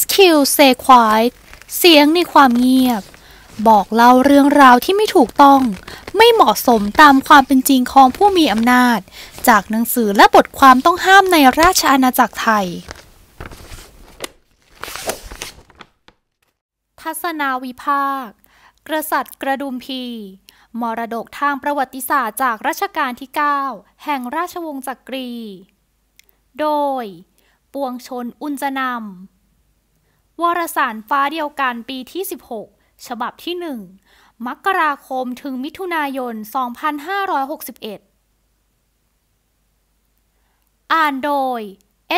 SQ Say Quiet เสียงในความเงียบ บอกเล่าเรื่องราวที่ไม่ถูกต้องไม่เหมาะสมตามความเป็นจริงของผู้มีอำนาจ จากหนังสือและบทความต้องห้ามในราชอาณาจักรไทย ทัศนาวิภาคกสัตรกระดุมพีมรดกทางประวัติศาสตร์จากรัชกาลที่ 9 แห่งราชวงศ์จักรี โดย ปวงชนอุนจนำวารสารฟ้าเดียวกันปีที่ 16 ฉบับที่ 1มกราคมถึงมิถุนายน2561 อ่านโดย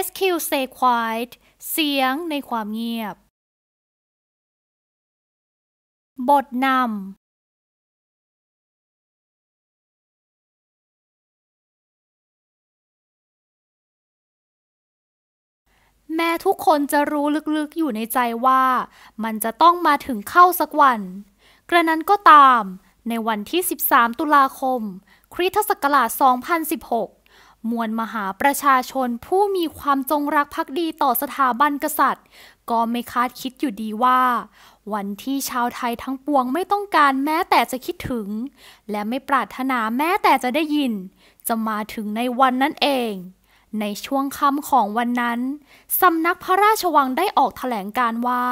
SQ Say Quiet เสียงในความเงียบ บทนำแม้ทุกคนจะรู้ลึกๆอยู่ในใจว่ามันจะต้องมาถึงเข้าสักวัน กระนั้นก็ตาม ในวันที่ 13 ตุลาคม คริสตศักราช 2016 มวลมหาประชาชนผู้มีความจงรักภักดีต่อสถาบันกษัตริย์ ก็ไม่คาดคิดอยู่ดีว่า วันที่ชาวไทยทั้งปวงไม่ต้องการแม้แต่จะคิดถึง และไม่ปรารถนาแม้แต่จะได้ยิน จะมาถึงในวันนั้นเองในช่วงค่ำของวันนั้น สำนักพระราชวังได้ออกถแถลงการว่า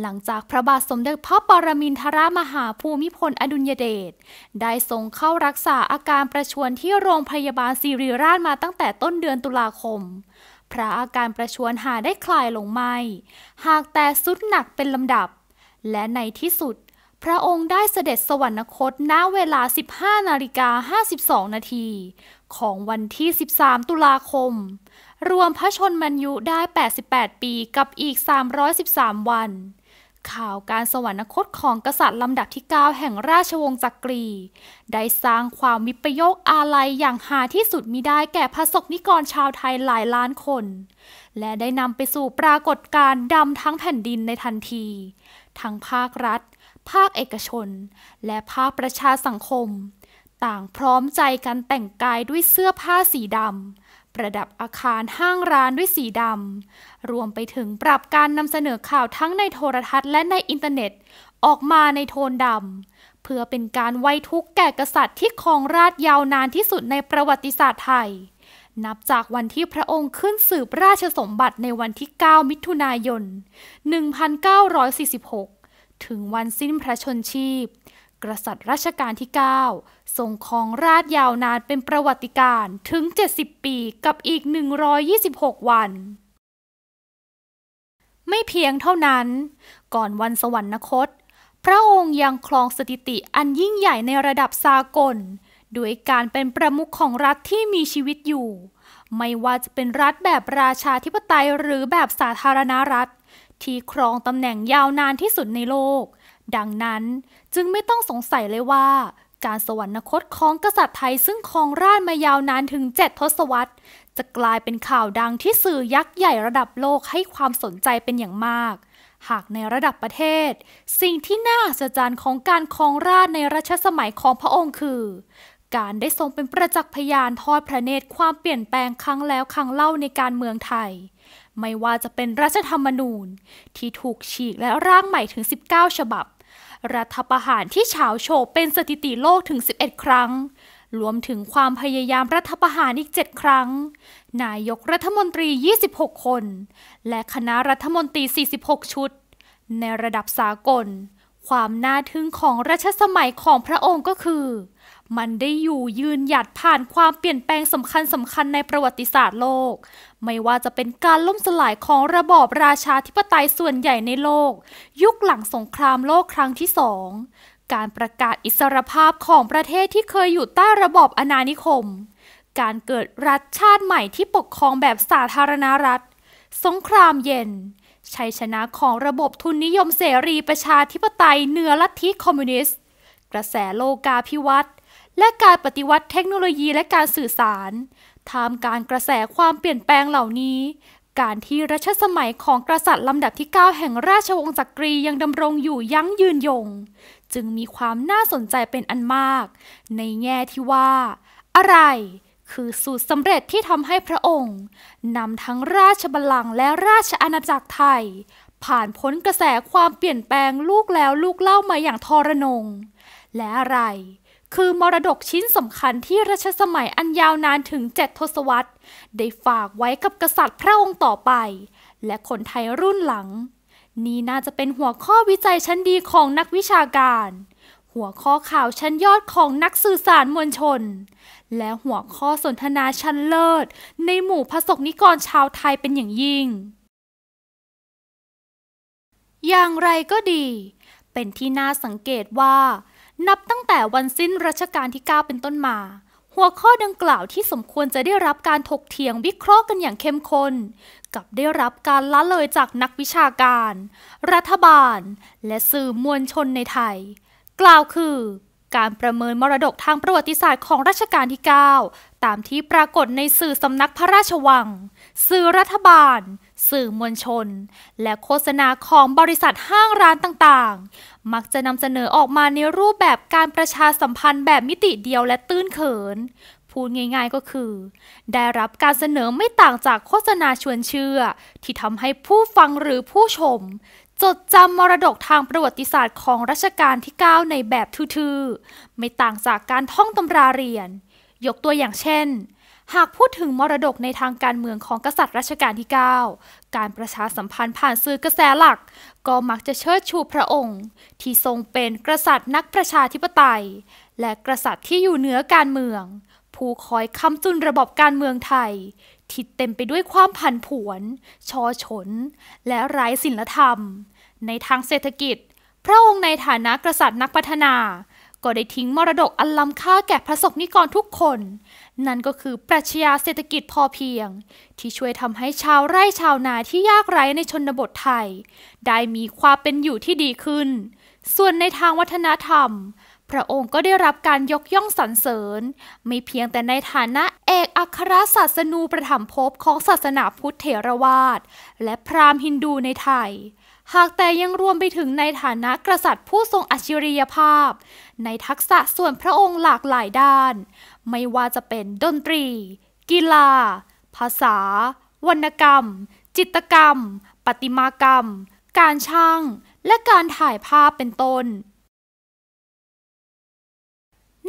หลังจากพระบาทสมเด็จพระปรมินทรมหาภูมิพลอดุลยเดช ได้ทรงเข้ารักษาอาการประชวนที่โรงพยาบาลศิริราชมาตั้งแต่ต้นเดือนตุลาคม พระอาการประชวนหาได้คลายลงไม่ หากแต่สุดหนักเป็นลำดับ และในที่สุด พระองค์ได้เสด็จสวรรคตณเวลา 15 นาฬิกา 52 นาทีของวันที่ 13 ตุลาคม รวมพระชนมัยุได้ 88 ปีกับอีก 313 วัน ข่าวการสวรรคตของกษัตริย์ลำดับที่ 9 แห่งราชวงศ์จักรี ได้สร้างความวิปโยคอาลัยอย่างหาที่สุดมิได้แก่พระศกนิกรชาวไทยหลายล้านคน และได้นำไปสู่ปรากฏการณ์ดำทั้งแผ่นดินในทันที ทั้งภาครัฐ ภาคเอกชน และภาคประชาสังคมต่างพร้อมใจกันแต่งกายด้วยเสื้อผ้าสีดำ ประดับอาคารห้างร้านด้วยสีดำ รวมไปถึงปรับการนำเสนอข่าวทั้งในโทรทัศน์และในอินเทอร์เน็ตออกมาในโทนดำ เพื่อเป็นการไว้ทุกข์แก่กษัตริย์ที่ครองราชยาวนานที่สุดในประวัติศาสตร์ไทย นับจากวันที่พระองค์ขึ้นสืบราชสมบัติในวันที่ 9 มิถุนายน 1946 ถึงวันสิ้นพระชนชีพกษัตริย์รัชกาลที่ 9 ทรงครองราชยาวนานเป็นประวัติการถึง 70 ปีกับอีก 126 วัน ไม่เพียงเท่านั้น ก่อนวันสวรรคต พระองค์ยังครองสถิติอันยิ่งใหญ่ในระดับสากล ด้วยการเป็นประมุขของรัฐที่มีชีวิตอยู่ ไม่ว่าจะเป็นรัฐแบบราชาธิปไตยหรือแบบสาธารณรัฐ ที่ครองตำแหน่งยาวนานที่สุดในโลกดังนั้นจึงไม่ต้องสงสัยเลยว่า การสวรรคตของกษัตริย์ไทยซึ่งครองราชมายาวนานถึงเจ็ดทศวรรษจะกลายเป็นข่าวดังที่สื่อยักษ์ใหญ่ระดับโลกให้ความสนใจเป็นอย่างมาก หากในระดับประเทศ สิ่งที่น่าสะจรย์ของการครองราชในรัชสมัยของพระองค์คือ การได้ทรงเป็นประจักษ์พยานทอดพระเนตรความเปลี่ยนแปลงครั้งแล้วครั้งเล่าในการเมืองไทย ไม่ว่าจะเป็นรัฐธรรมนูญ ที่ถูกฉีกและร่างใหม่ถึง 19 ฉบับรัฐประหารที่เฉาโฉบเป็นสถิติโลกถึง 11 ครั้งรวมถึงความพยายามรัฐประหารอีก 7 ครั้งนายกรัฐมนตรี 26 คน และคณะรัฐมนตรี 46 ชุด ในระดับสากล ความน่าทึ่งของรัชสมัยของพระองค์ก็คือมันได้อยู่ยืนหยัดผ่านความเปลี่ยนแปลงสำคัญสำคัญในประวัติศาสตร์โลก ไม่ว่าจะเป็นการล่มสลายของระบอบราชาธิปไตยส่วนใหญ่ในโลก ยุคหลังสงครามโลกครั้งที่สอง การประกาศอิสรภาพของประเทศที่เคยอยู่ใต้ระบอบอาณานิคม การเกิดรัฐชาติใหม่ที่ปกครองแบบสาธารณรัฐ สงครามเย็น ชัยชนะของระบบทุนนิยมเสรีประชาธิปไตยเหนือลัทธิคอมมิวนิสต์กระแสโลกาภิวัตนและการปฏิวัติเทคโนโลยีและการสื่อสารท่ามกลางกระแสความเปลี่ยนแปลงเหล่านี้ การที่รัชสมัยของกษัตริย์ลำดับที่ 9 แห่งราชวงศ์จักรียังดำรงอยู่ยั้งยืนยง จึงมีความน่าสนใจเป็นอันมาก ในแง่ที่ว่า อะไร คือสูตรสำเร็จที่ทำให้พระองค์นำทั้งราชบัลลังก์และราชอาณาจักรไทย ผ่านพ้นกระแสความเปลี่ยนแปลงลูกแล้วลูกเล่ามาอย่างทรนง และอะไรคือมรดกชิ้นสำคัญที่รัชสมัยอันยาวนานถึงเจ็ดทศวรรษได้ฝากไว้กับกษัตริย์พระองค์ต่อไป และคนไทยรุ่นหลัง นี่น่าจะเป็นหัวข้อวิจัยชั้นดีของนักวิชาการ หัวข้อข่าวชั้นยอดของนักสื่อสารมวลชน และหัวข้อสนทนาชั้นเลิศในหมู่พระสกนิกรชาวไทยเป็นอย่างยิ่ง อย่างไรก็ดี เป็นที่น่าสังเกตว่านับตั้งแต่วันสิ้นรัชกาลที่9เป็นต้นมา หัวข้อดังกล่าวที่สมควรจะได้รับการถกเถียงวิเคราะห์กันอย่างเข้มข้นกับได้รับการละเลยจากนักวิชาการ รัฐบาล และสื่อมวลชนในไทย กล่าวคือ การประเมินมรดกทางประวัติศาสตร์ของรัชกาลที่ 9 ตามที่ปรากฏในสื่อสำนักพระราชวัง สื่อรัฐบาลสื่อมวลชน และโฆษณาของบริษัทห้างร้านต่างๆ มักจะนำเสนอออกมาในรูปแบบการประชาสัมพันธ์แบบมิติเดียวและตื้นเขิน พูดง่ายๆก็คือ ได้รับการเสนอไม่ต่างจากโฆษณาชวนเชื่อ ที่ทำให้ผู้ฟังหรือผู้ชม จดจำมรดกทางประวัติศาสตร์ของรัชกาลที่9ในแบบทื่อๆ ไม่ต่างจากการท่องตำราเรียน ยกตัวอย่างเช่นหากพูดถึงมรดกในทางการเมืองของกษัตริย์รัชกาลที่ 9 การประชาสัมพันธ์ผ่านสื่อกระแสหลัก ก็มักจะเชิดชูพระองค์ ที่ทรงเป็นกษัตริย์นักประชาธิปไตย และกษัตริย์ที่อยู่เหนือการเมือง ผู้คอยคำจุนระบบการเมืองไทย ที่เต็มไปด้วยความผันผวนชอฉนและไร้ศีลธรรม ในทางเศรษฐกิจ พระองค์ในฐานะกษัตริย์นักพัฒนาก็ได้ทิ้งมรดกอันล้ำค่าแก่พระสงฆ์นิกรทุกคน นั่นก็คือปรัชญาเศรษฐกิจพอเพียง ที่ช่วยทำให้ชาวไร่ชาวนาที่ยากไร้ในชนบทไทย ได้มีความเป็นอยู่ที่ดีขึ้น ส่วนในทางวัฒนธรรม พระองค์ก็ได้รับการยกย่องสรรเสริญ ไม่เพียงแต่ในฐานะเอกอัครศาสนูประถมภพของศาสนาพุทธเถรวาทและพราหมณ์ฮินดูในไทยหากแต่ยังรวมไปถึงในฐานะกษัตริย์ผู้ทรงอัจฉริยภาพ ในทักษะส่วนพระองค์หลากหลายด้าน ไม่ว่าจะเป็นดนตรีกีฬา ภาษา วรรณกรรม จิตกรรมปฏิมากรรม การช่าง และการถ่ายภาพเป็นต้น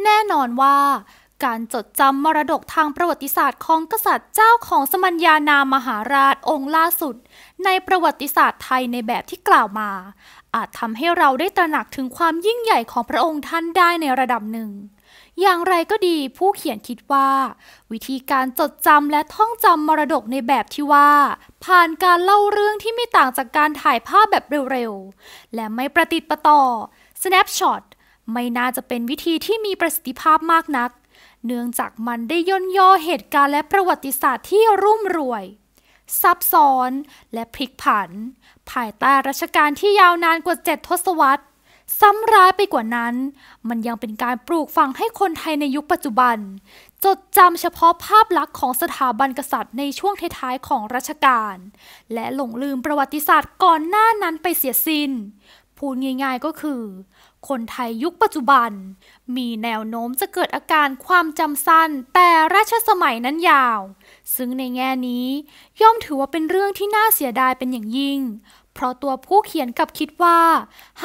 แน่นอนว่าการจดจำมรดกทางประวัติศาสตร์ของกษัตริย์เจ้าของสมัญญานามมหาราชองค์ล่าสุดในประวัติศาสตร์ไทยในแบบที่กล่าวมา อาจทำให้เราได้ตระหนักถึงความยิ่งใหญ่ของพระองค์ท่านได้ในระดับหนึ่ง อย่างไรก็ดีผู้เขียนคิดว่า วิธีการจดจำและท่องจำมรดกในแบบที่ว่า ผ่านการเล่าเรื่องที่ไม่ต่างจากการถ่ายภาพแบบเร็วๆและไม่ประติดประต่อ snapshot ไม่น่าจะเป็นวิธีที่มีประสิทธิภาพมากนักเนื่องจากมันได้ย่นย่อเหตุการณ์และประวัติศาสตร์ที่รุ่มรวย ซับซ้อนและพลิกผัน ภายใต้รัชกาลที่ยาวนานกว่าเจ็ดทศวรรษ ซ้ำร้ายไปกว่านั้น มันยังเป็นการปลูกฝังให้คนไทยในยุคปัจจุบัน จดจำเฉพาะภาพลักษณ์ของสถาบันกษัตริย์ในช่วงท้ายๆของรัชกาลและหลงลืมประวัติศาสตร์ก่อนหน้านั้นไปเสียสิน้นพูดง่ายๆก็คือคนไทยยุคปัจจุบัน มีแนวโน้มจะเกิดอาการความจำสั้น แต่ราชสมัยนั้นยาว ซึ่งในแง่นี้ย่อมถือว่าเป็นเรื่องที่น่าเสียดายเป็นอย่างยิ่ง เพราะตัวผู้เขียนกับคิดว่า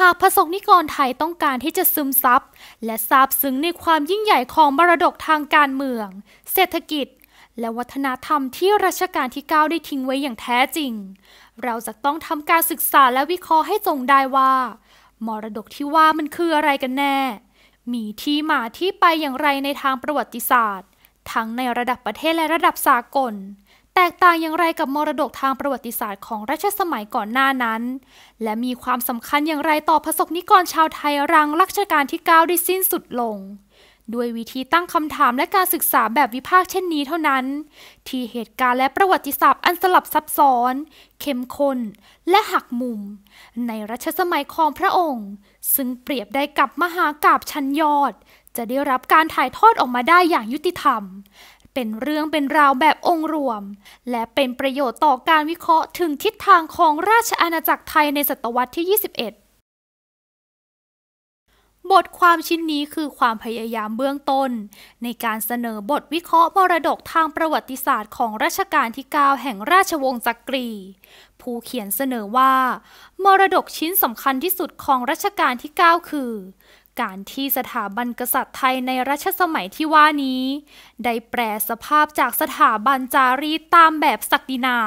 หากผสกนิกรไทยต้องการที่จะซึมซับ และซาบซึ้งในความยิ่งใหญ่ของมรดกทางการเมือง เศรษฐกิจ และวัฒนธรรมที่รัชกาลที่9ได้ทิ้งไว้อย่างแท้จริง เราจะต้องทำการศึกษาและวิเคราะห์ให้จงได้ว่ามรดกที่ว่ามันคืออะไรกันแน่ มีที่มาที่ไปอย่างไรในทางประวัติศาสตร์ ทั้งในระดับประเทศและระดับสากล แตกต่างอย่างไรกับมรดกทางประวัติศาสตร์ของรัชสมัยก่อนหน้านั้น และมีความสำคัญอย่างไรต่อพระสกนิกรชาวไทยรังรัชกาลที่9ได้สิ้นสุดลงด้วยวิธีตั้งคำถามและการศึกษาแบบวิพากษ์เช่นนี้เท่านั้น ที่เหตุการณ์และประวัติศาสตร์อันสลับซับซ้อน เข้มข้นและหักมุม ในรัชสมัยของพระองค์ ซึ่งเปรียบได้กับมหากาบชั้นยอด จะได้รับการถ่ายทอดออกมาได้อย่างยุติธรรม เป็นเรื่องเป็นราวแบบองค์รวม และเป็นประโยชน์ต่อการวิเคราะห์ถึงทิศทางของราชอาณาจักรไทยในศตวรรษที่ 21บทความชิ้นนี้คือความพยายามเบื้องต้น ในการเสนอบทวิเคราะห์มรดกทางประวัติศาสตร์ของรัชกาลที่9แห่งราชวงศ์จักรีผู้เขียนเสนอว่า มรดกชิ้นสำคัญที่สุดของรัชกาลที่ 9 คือ การที่สถาบันกษัตริย์ไทยในรัชสมัยที่ว่านี้ ได้แปรสภาพจากสถาบันจารีตตามแบบศักดินา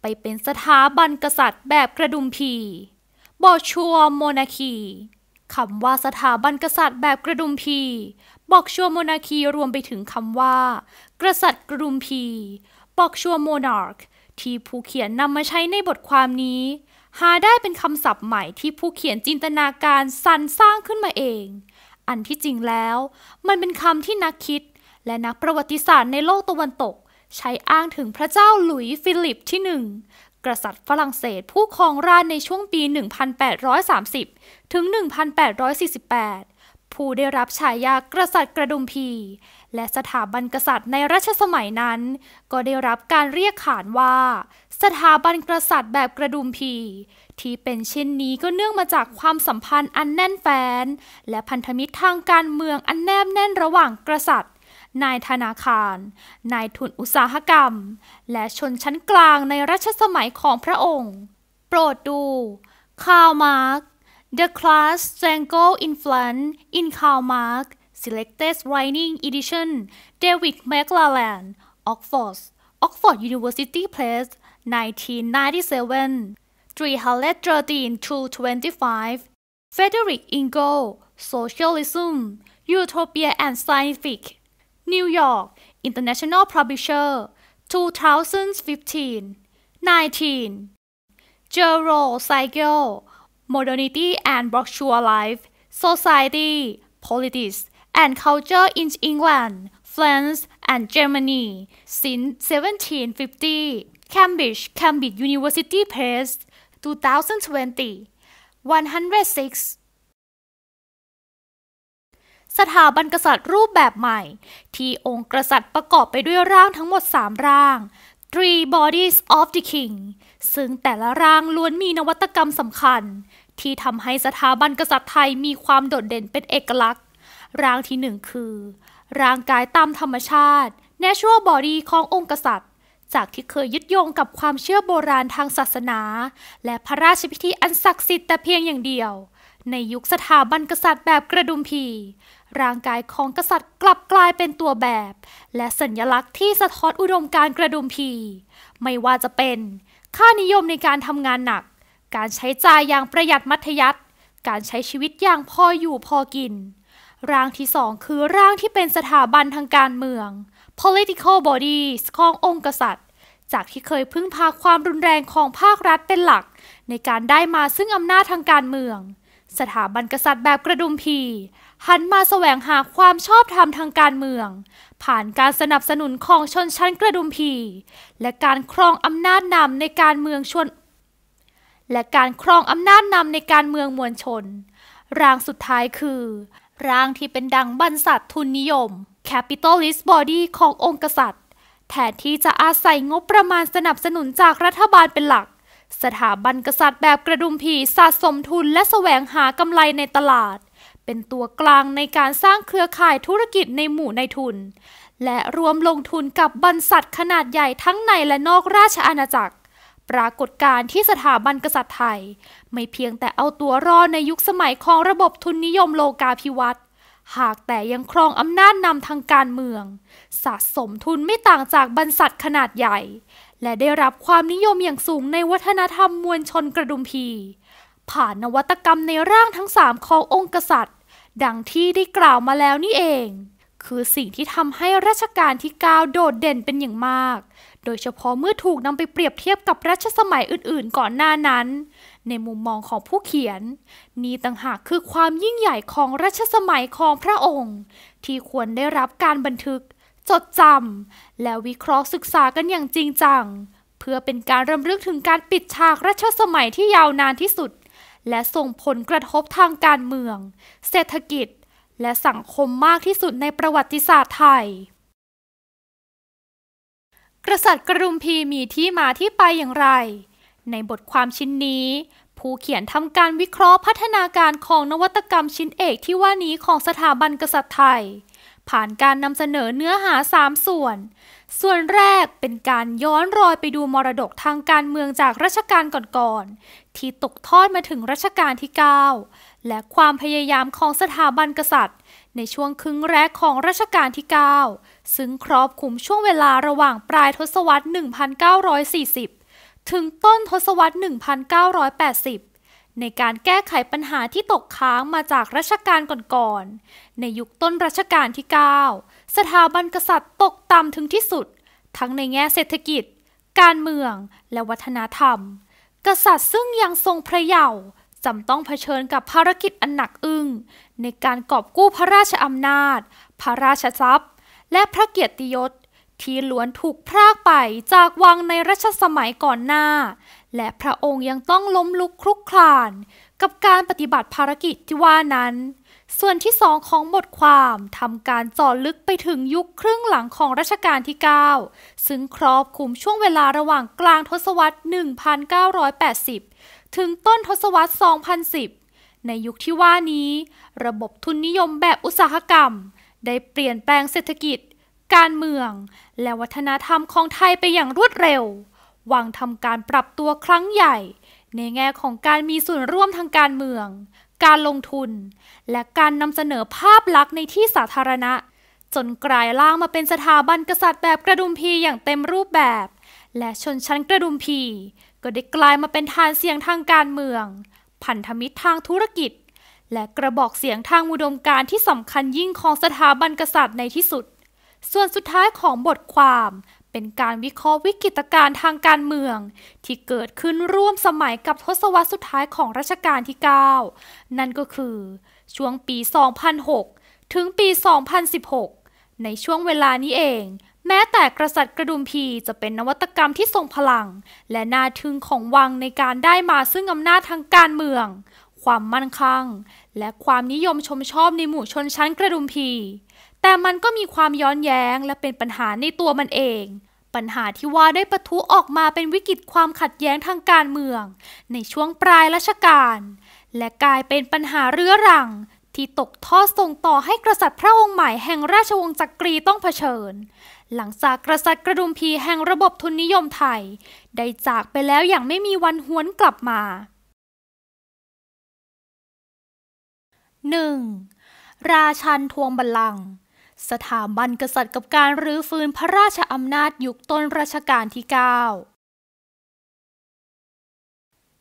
ไปเป็นสถาบันกษัตริย์แบบกระดุมพีบอชัวโมนาคีคำว่าสถาบันกษัตริย์แบบกระดุมพี บอกชัวโมนาคีรวมไปถึงคำว่า กษัตริย์กระดุมพีบอกชัวโมนาร์คที่ผู้เขียนนำมาใช้ในบทความนี้ หาได้เป็นคำศัพท์ใหม่ที่ผู้เขียนจินตนาการสรรสร้างขึ้นมาเอง อันที่จริงแล้ว มันเป็นคำที่นักคิดและนักประวัติศาสตร์ในโลกตะวันตก ใช้อ้างถึงพระเจ้าหลุยส์ฟิลิปที่หนึ่งกษัตริย์ฝรั่งเศสผู้ครองราชในช่วงปี 1830 ถึง 1848 ผู้ได้รับฉายากษัตริย์กระดุมพี และสถาบันกษัตริย์ในรัชสมัยนั้น ก็ได้รับการเรียกขานว่า สถาบันกษัตริย์แบบกระดุมพี ที่เป็นเช่นนี้ก็เนื่องมาจากความสัมพันธ์อันแน่นแฟ้นและพันธมิตรทางการเมืองอันแนบแน่นระหว่างกษัตริย์นายธนาคาร นายทุนอุตสาหกรรม และชนชั้นกลางในรัชสมัยของพระองค์ โปรดดูคาวมาร์ก The Class Strangle Influence in Karl Marx Selected Writing Edition David McLaren Oxford Oxford University Press 1997 313 to 25 Frederick i n g l Socialism Utopia and Scientific New York International Publisher 2015 19 Gerald Seigel Modernity and Bourgeois Life Society Politics and Culture in England France and Germany since 1750 Cambridge Cambridge University Press 2020 106สถาบันกษัตริย์รูปแบบใหม่ ที่องค์กษัตริย์ประกอบไปด้วยร่างทั้งหมด 3 ร่าง Three Bodies of the King ซึ่งแต่ละร่างล้วนมีนวัตกรรมสำคัญ ที่ทำให้สถาบันกษัตริย์ไทยมีความโดดเด่นเป็นเอกลักษณ์ ร่างที่หนึ่งคือร่างกายตามธรรมชาติ Natural Body ขององค์กษัตริย์ จากที่เคยยึดโยงกับความเชื่อโบราณทางศาสนา และพระราชพิธีอันศักดิ์สิทธิ์แต่เพียงอย่างเดียว ในยุคสถาบันกษัตริย์แบบกระดุมพีร่างกายของกษัตริย์กลับกลายเป็นตัวแบบ และสัญลักษณ์ที่สะท้อนอุดมการกระดุมพี ไม่ว่าจะเป็น ค่านิยมในการทำงานหนัก การใช้จ่ายอย่างประหยัดมัธยัติการใช้ชีวิตอย่างพออยู่พอกินร่างที่สองคือร่างที่เป็นสถาบันทางการเมือง political bodies ขององค์กษัตริย์ จากที่เคยพึ่งพาความรุนแรงของภาครัฐเป็นหลัก ในการได้มาซึ่งอำนาจทางการเมือง สถาบันกษัตริย์แบบกระดุมพีหันมาแสวงหาความชอบธรรมทางการเมือง ผ่านการสนับสนุนของชนชั้นกระดุมพี และการครองอำนาจนำในการเมืองชน และการครองอำนาจนำในการเมืองมวลชนร่างสุดท้ายคือร่างที่เป็นดังบรรษัททุนนิยม Capitalist Body ขององค์กษัตริย์แทนที่จะอาศัยงบประมาณสนับสนุนจากรัฐบาลเป็นหลัก สถาบันกษัตริย์แบบกระดุมผีสะสมทุนและแสวงหากำไรในตลาดเป็นตัวกลางในการสร้างเครือข่ายธุรกิจในหมู่ในทุน และรวมลงทุนกับบรรษัทขนาดใหญ่ทั้งในและนอกราชอาณาจักร ปรากฏการที่สถาบันกษัตริย์ไทย ไม่เพียงแต่เอาตัวรอดในยุคสมัยของระบบทุนนิยมโลกาภิวัตน์หากแต่ยังครองอำนาจนำทางการเมืองสะสมทุนไม่ต่างจากบรรษัทขนาดใหญ่ และได้รับความนิยมอย่างสูงในวัฒนธรรมมวลชนกระดุมพี ผ่านนวัตกรรมในร่างทั้งสามขององค์กษัตริย์ดังที่ได้กล่าวมาแล้วนี่เอง คือสิ่งที่ทำให้รัชกาลที่9โดดเด่นเป็นอย่างมาก โดยเฉพาะเมื่อถูกนำไปเปรียบเทียบกับรัชสมัยอื่น ๆ ก่อนหน้านั้น ในมุมมองของผู้เขียนนี่ต่างหากคือความยิ่งใหญ่ของรัชสมัย ของพระองค์ ที่ควรได้รับการบันทึกจดจำและวิเคราะห์ศึกษากันอย่างจริงจัง เพื่อเป็นการรำลึกถึงการปิดฉากรัชสมัยที่ยาวนานที่สุดและส่งผลกระทบทางการเมือง เศรษฐกิจและสังคมมากที่สุดในประวัติศาสตร์ไทย กษัตริย์กรุมพีมีที่มาที่ไปอย่างไร ในบทความชิ้นนี้ ผู้เขียนทำการวิเคราะห์พัฒนาการของนวัตกรรมชิ้นเอกที่ว่านี้ของสถาบันกษัตริย์ไทย ผ่านการนำเสนอเนื้อหา 3 ส่วนส่วนแรกเป็นการย้อนรอยไปดูมรดกทางการเมืองจากรัชกาลก่อนๆ ที่ตกทอดมาถึงรัชกาลที่ 9 และความพยายามของสถาบันกษัตริย์ ในช่วงครึ่งแรกของรัชกาลที่ 9 ซึ่งครอบคลุมช่วงเวลาระหว่างปลายทศวรรษ 1940 ถึงต้นทศวรรษ 1980 ในการแก้ไขปัญหาที่ตกค้างมาจากรัชกาลก่อนๆในยุคต้นรัชกาลที่ 9สถาบันกษัตริย์ตกต่ำถึงที่สุด ทั้งในแง่เศรษฐกิจ การเมืองและวัฒนธรรม กษัตริย์ซึ่งยังทรงพระเยาว์จำต้องเผชิญกับภารกิจอันหนักอึ้งในการกอบกู้พระราชอำนาจ พระราชทรัพย์ และพระเกียรติยศที่ล้วนถูกพรากไปจากวังในรัชสมัยก่อนหน้า และพระองค์ยังต้องล้มลุกคลุกคลาน กับการปฏิบัติภารกิจที่ว่านั้นส่วนที่สองของบทความทำการเจาะลึกไปถึงยุคครึ่งหลังของรัชกาลที่ 9 ซึ่งครอบคลุมช่วงเวลาระหว่างกลางทศวรรษ 1980 ถึงต้นทศวรรษ 2010 ในยุคที่ว่านี้ ระบบทุนนิยมแบบอุตสาหกรรม ได้เปลี่ยนแปลงเศรษฐกิจ การเมือง และวัฒนธรรมของไทยไปอย่างรวดเร็ววางทำการปรับตัวครั้งใหญ่ ในแง่ของการมีส่วนร่วมทางการเมืองการลงทุนและการนำเสนอภาพลักษณ์ในที่สาธารณะ จนกลายล่างมาเป็นสถาบันกษัตริย์แบบกระดุมพีอย่างเต็มรูปแบบ และชนชั้นกระดุมพี ก็ได้กลายมาเป็นฐานเสียงทางการเมือง พันธมิตรทางธุรกิจ และกระบอกเสียงทางอุดมการที่สำคัญยิ่งของสถาบันกษัตริย์ในที่สุด ส่วนสุดท้ายของบทความเป็นการวิเคราะห์วิกฤตการณ์ทางการเมืองที่เกิดขึ้นร่วมสมัยกับทศวรรษสุดท้ายของรัชกาลที่ 9 นั่นก็คือ ช่วงปี 2006 ถึงปี 2016 ในช่วงเวลานี้เอง แม้แต่กรัตัดย์กระดุมพีจะเป็นนวัตกรรมที่ทรงพลัง และน่าทึ่งของวังในการได้มาซึ่งอำนาจทางการเมือง ความมั่นคงและความนิยมชมชอบในหมู่ชนชั้นกระดุมพี แต่มันก็มีความย้อนแย้งและเป็นปัญหาในตัวมันเองปัญหาที่ว่าได้ปะทุออกมาเป็นวิกฤตความขัดแย้งทางการเมือง ในช่วงปลายรัชกาลและกลายเป็นปัญหาเรื้อรังที่ตกทอดส่งต่อให้กษัตริย์พระองค์ใหม่แห่งราชวงศ์จักรีต้องเผชิญ หลังจากกษัตริย์กระดุมพีแห่งระบบทุนนิยมไทยได้จากไปแล้วอย่างไม่มีวันหวนกลับมา 1. ราชันทวงบัลลังก์สถาบันกษัตริย์กับการรื้อฟื้นพระราชอำนาจ ยุคต้นรัชกาลที่ 9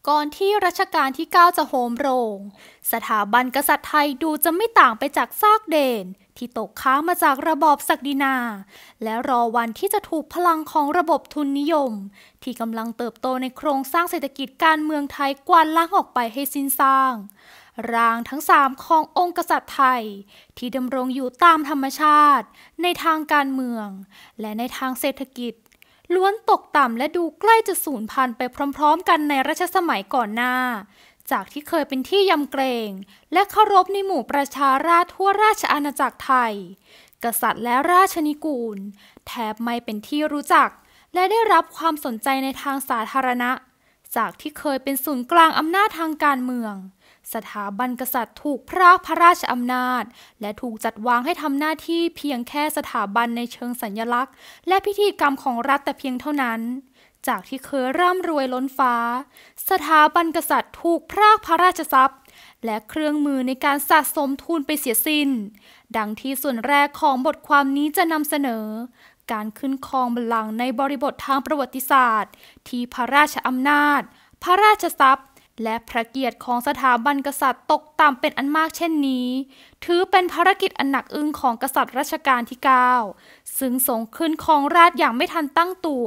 ก่อนที่รัชกาลที่ 9 จะโหมโรง สถาบันกษัตริย์ไทยดูจะไม่ต่างไปจากซากเด่น ที่ตกค้างมาจากระบอบศักดินา และรอวันที่จะถูกพลังของระบบทุนนิยม ที่กำลังเติบโตในโครงสร้างเศรษฐกิจการเมืองไทยกวาดล้างออกไปให้สิ้นสร้างร่างทั้งสามขององค์กษัตริย์ไทย ที่ดำรงอยู่ตามธรรมชาติ ในทางการเมือง และในทางเศรษฐกิจ ล้วนตกต่ำและดูใกล้จะสูญพันธุ์ไปพร้อม ๆ กันในรัชสมัยก่อนหน้า จากที่เคยเป็นที่ยำเกรง และเคารพในหมู่ประชาราทั่วราชอาณาจักรไทย กษัตริย์และราชนิกูล แทบไม่เป็นที่รู้จัก และได้รับความสนใจในทางสาธารณะ จากที่เคยเป็นศูนย์กลางอำนาจทางการเมืองสถาบันกษัตริย์ถูกพรากพระราชอำนาจ และถูกจัดวางให้ทำหน้าที่เพียงแค่สถาบันในเชิงสัญญลักษณ์ และพิธีกรรมของรัฐแต่เพียงเท่านั้น จากที่เคยร่ำรวยล้นฟ้า สถาบันกษัตริย์ถูกพรากพระราชทรัพย์ และเครื่องมือในการสะสมทุนไปเสียสิน้น ดังที่ส่วนแรกของบทความนี้จะนำเสนอ การขึ้นครองบัลลังก์ในบริบททางประวัติศาสตร์ที่พระราชอำนาจ พระราชทรัพย์และพระเกียรติของสถาบันกษัตริย์ตกต่ำเป็นอันมากเช่นนี้ ถือเป็นภารกิจอันหนักอึ้งของกษัตริย์รัชกาลที่ 9 ซึ่งทรงขึ้นของราชอย่างไม่ทันตั้งตัว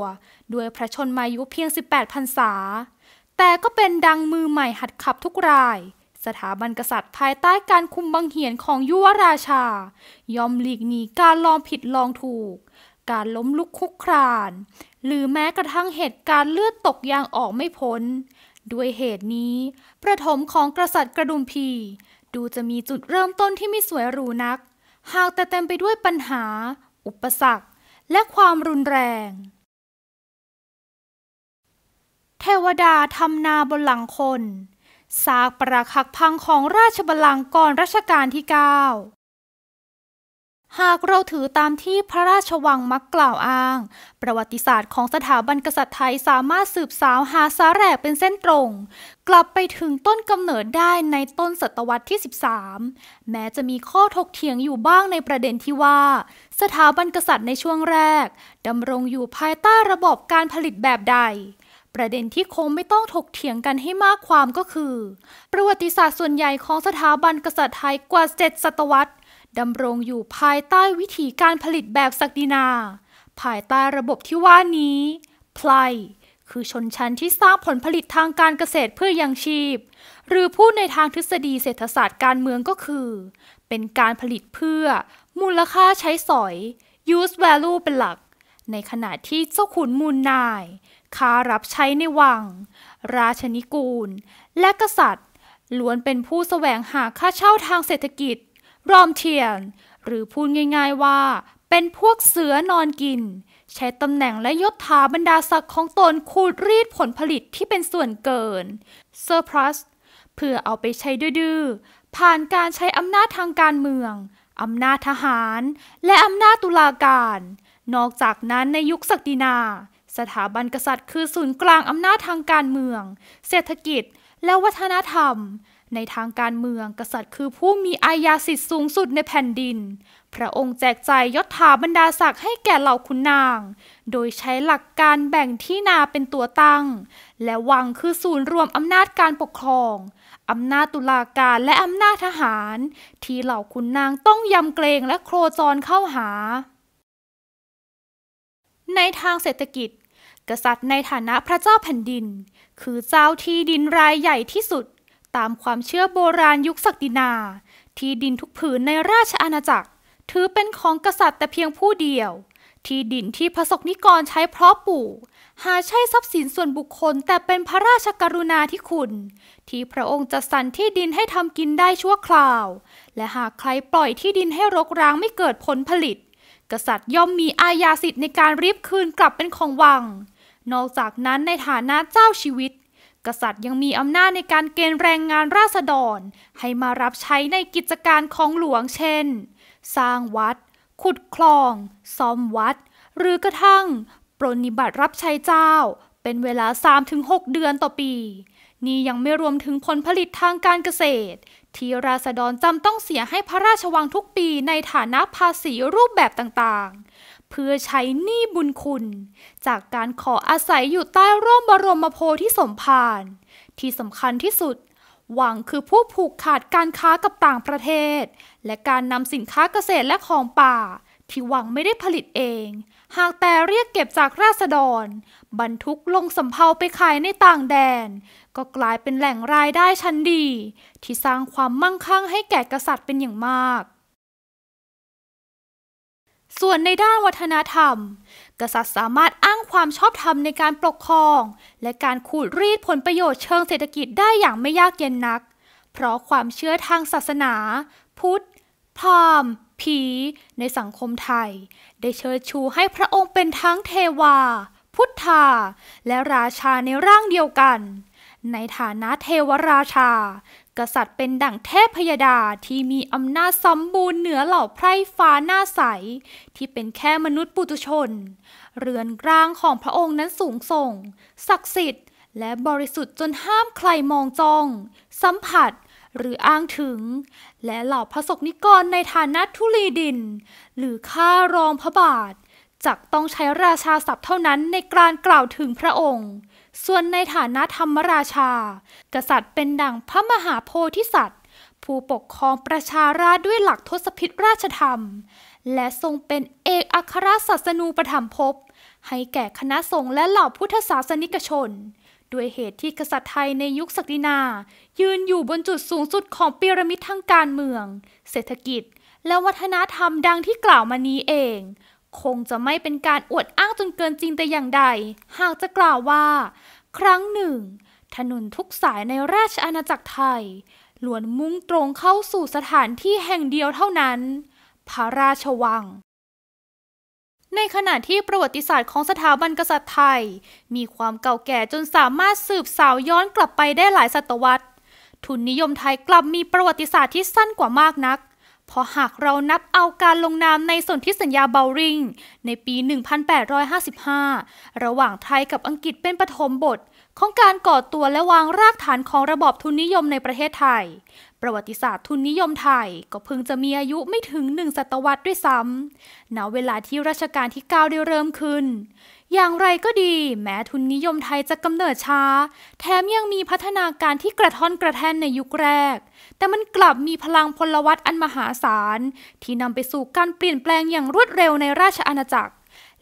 ด้วยพระชนมายุเพียง 18พรรษา แต่ก็เป็นดังมือใหม่หัดขับทุกราย สถาบันกษัตริย์ภายใต้การคุมบังเหียนของยุวราชา ยอมหลีกหนีการลองผิดลองถูก การล้มลุกคุกคราน หรือแม้กระทั่งเหตุการณ์เลือดตกยางออกไม่พ้นด้วยเหตุนี้ ประถมของกษัตริย์กระดุมพีดูจะมีจุดเริ่มต้นที่ไม่สวยหรูนัก หากแต่เต็มไปด้วยปัญหา อุปสรรคและความรุนแรง เทวดาทำนาบนหลังคนซากปรักหักพังของราชบัลลังก์ก่อนรัชกาลที่ 9หากเราถือตามที่พระราชวังมักกล่าวอ้าง ประวัติศาสตร์ของสถาบันกษัตริย์ไทยสามารถสืบสาวหาสาแหลกเป็นเส้นตรง กลับไปถึงต้นกำเนิดได้ในต้นศตวรรษที่ 13 แม้จะมีข้อถกเถียงอยู่บ้างในประเด็นที่ว่า สถาบันกษัตริย์ในช่วงแรกดำรงอยู่ภายใต้ระบบการผลิตแบบใด ประเด็นที่คงไม่ต้องถกเถียงกันให้มากความก็คือ ประวัติศาสตร์ส่วนใหญ่ของสถาบันกษัตริย์ไทยกว่า7ศตวรรษดำรงอยู่ภายใต้วิธีการผลิตแบบศักดินา ภายใต้ระบบที่ว่านี้ ไพลคือชนชั้นที่สร้างผลผลิตทางการเกษตรเพื่อยังชีพ หรือพูดในทางทฤษฎีเศรษฐศาสตร์การเมืองก็คือ เป็นการผลิตเพื่อมูลค่าใช้สอย use value เป็นหลัก ในขณะที่เจ้าขุนมูลนายค้ารับใช้ในวัง ราชนิกูล และกษัตริย์ล้วนเป็นผู้แสวงหาค่าเช่าทางเศรษฐกิจรอมเทียน หรือพูดง่ายๆว่า เป็นพวกเสือนอนกิน ใช้ตำแหน่งและยศถาบรรดาศักดิ์ของตนขูดรีดผลผลิตที่เป็นส่วนเกิน surplus เพื่อเอาไปใช้ดื้อผ่านการใช้อำนาจทางการเมือง อำนาจทหาร และอำนาจตุลาการ นอกจากนั้นในยุคศักดินา สถาบันกษัตริย์ คือศูนย์กลางอำนาจทางการเมือง เศรษฐกิจและวัฒนธรรมในทางการเมืองกษัตริย์ คือผู้มีอาญาสิทธิ์สูงสุดในแผ่นดิน พระองค์แจกใจยศถาบรรดาศักดิ์ให้แก่เหล่าขุนนาง โดยใช้หลักการแบ่งที่นาเป็นตัวตั้ง และวังคือศูนย์รวมอำนาจการปกครองอำนาจตุลาการและอำนาจทหาร ที่เหล่าขุนนางต้องยำเกรงและโครจรเข้าหา ในทางเศรษฐกิจ กษัตริย์ในฐานะพระเจ้าแผ่นดิน คือเจ้าที่ดินรายใหญ่ที่สุดตามความเชื่อโบราณยุคศักดินา ที่ดินทุกผืนในราชอาณาจักร ถือเป็นของกษัตริย์แต่เพียงผู้เดียว ที่ดินที่พระสกนิกรใช้เพาะปลูกหาใช่ทรัพย์สินส่วนบุคคลแต่เป็นพระราชกรุณาธิคุณ ที่พระองค์จะสั่นที่ดินให้ทำกินได้ชั่วคราว และหากใครปล่อยที่ดินให้รกร้างไม่เกิดผลผลิต กษัตริย์ย่อมมีอาญาสิทธิ์ในการรีบคืนกลับเป็นของวัง นอกจากนั้นในฐานะเจ้าชีวิตกษัตริย์ยังมีอำนาจในการเกณฑ์แรงงานราษฎร ให้มารับใช้ในกิจการของหลวง เช่น สร้างวัด ขุดคลองซ่อมวัด หรือกระทั่ง ปรนิบัติรับใช้เจ้า เป็นเวลา 3-6 เดือนต่อปี นี่ยังไม่รวมถึงผลผลิตทางการเกษตร ที่ราษฎรจำต้องเสียให้พระราชวังทุกปีในฐานะภาษีรูปแบบต่างๆเพื่อใช้หนี้บุญคุณ จากการขออาศัยอยู่ใต้ร่มบรมโพธิสมภารที่สำคัญที่สุด หวังคือผู้ผูกขาดการค้ากับต่างประเทศ และการนำสินค้าเกษตรและของป่า ที่หวังไม่ได้ผลิตเอง หากแต่เรียกเก็บจากราษฎร บรรทุกลงสำเภาไปขายในต่างแดน ก็กลายเป็นแหล่งรายได้ชั้นดี ที่สร้างความมั่งคั่งให้แก่กษัตริย์เป็นอย่างมากส่วนในด้านวัฒนธรรม กษัตริย์สามารถอ้างความชอบธรรมในการปกครอง และการขูดรีดผลประโยชน์เชิงเศรษฐกิจได้อย่างไม่ยากเย็นนัก เพราะความเชื่อทางศาสนา พุทธพราหมณ์ผีในสังคมไทย ได้เชิดชูให้พระองค์เป็นทั้งเทวา พุทธา และราชาในร่างเดียวกัน ในฐานะเทวราชากษัตริย์เป็นดั่งเทพพยดาที่มีอำนาจสมบูรณ์เหนือเหล่าไพร่ฟ้าหน้าใสที่เป็นแค่มนุษย์ปุตุชน เรือนร่างของพระองค์นั้นสูงส่ง ศักดิ์สิทธิ์และบริสุทธิ์จนห้ามใครมองจ้อง สัมผัสหรืออ้างถึง และเหล่าพระสกนิกรในฐานะทุลีดินหรือข้ารองพระบาทจักต้องใช้ราชาศัพท์เท่านั้นในการกล่าวถึงพระองค์ส่วนในฐานะธรรมราชา กษัตริย์เป็นดังพระมหาโพธิสัตว์ ผู้ปกครองประชาราชด้วยหลักทศพิธราชธรรม และทรงเป็นเอกอัครศาสนูประถมภพให้แก่คณะสงฆ์และเหล่าพุทธศาสนิกชน ด้วยเหตุที่กษัตริย์ไทยในยุคศักดินา ยืนอยู่บนจุดสูงสุดของปีระมิดทางการเมือง เศรษฐกิจและวัฒนธรรมดังที่กล่าวมานี้เองคงจะไม่เป็นการอวดอ้างจนเกินจริงแต่อย่างใด หากจะกล่าวว่า ครั้งหนึ่ง ถนนทุกสายในราชอาณาจักรไทยล้วนมุ่งตรงเข้าสู่สถานที่แห่งเดียวเท่านั้น พระราชวัง ในขณะที่ประวัติศาสตร์ของสถาบันกษัตริย์ไทย มีความเก่าแก่จนสามารถสืบสาวย้อนกลับไปได้หลายศตวรรษทุนนิยมไทยกลับมีประวัติศาสตร์ที่สั้นกว่ามากนักพราะหากเรานับเอาการลงนามในสนธิสัญญาเบลริงในปี 1855 ระหว่างไทยกับอังกฤษเป็นปฐมบทของการก่อตัวและวางรากฐานของระบอบทุนนิยมในประเทศไทย ประวัติศาสตร์ทุนนิยมไทยก็เพิ่งจะมีอายุไม่ถึงหนึ่งศตวรรษด้วยซ้ำณเวลาที่รัชกาลที่9ได้เริ่มขึ้นอย่างไรก็ดี แม้ทุนนิยมไทยจะกำเนิดช้า แถมยังมีพัฒนาการที่กระท่อนกระแท่นในยุคแรก แต่มันกลับมีพลังพลวัตอันมหาศาล ที่นำไปสู่การเปลี่ยนแปลงอย่างรวดเร็วในราชอาณาจักร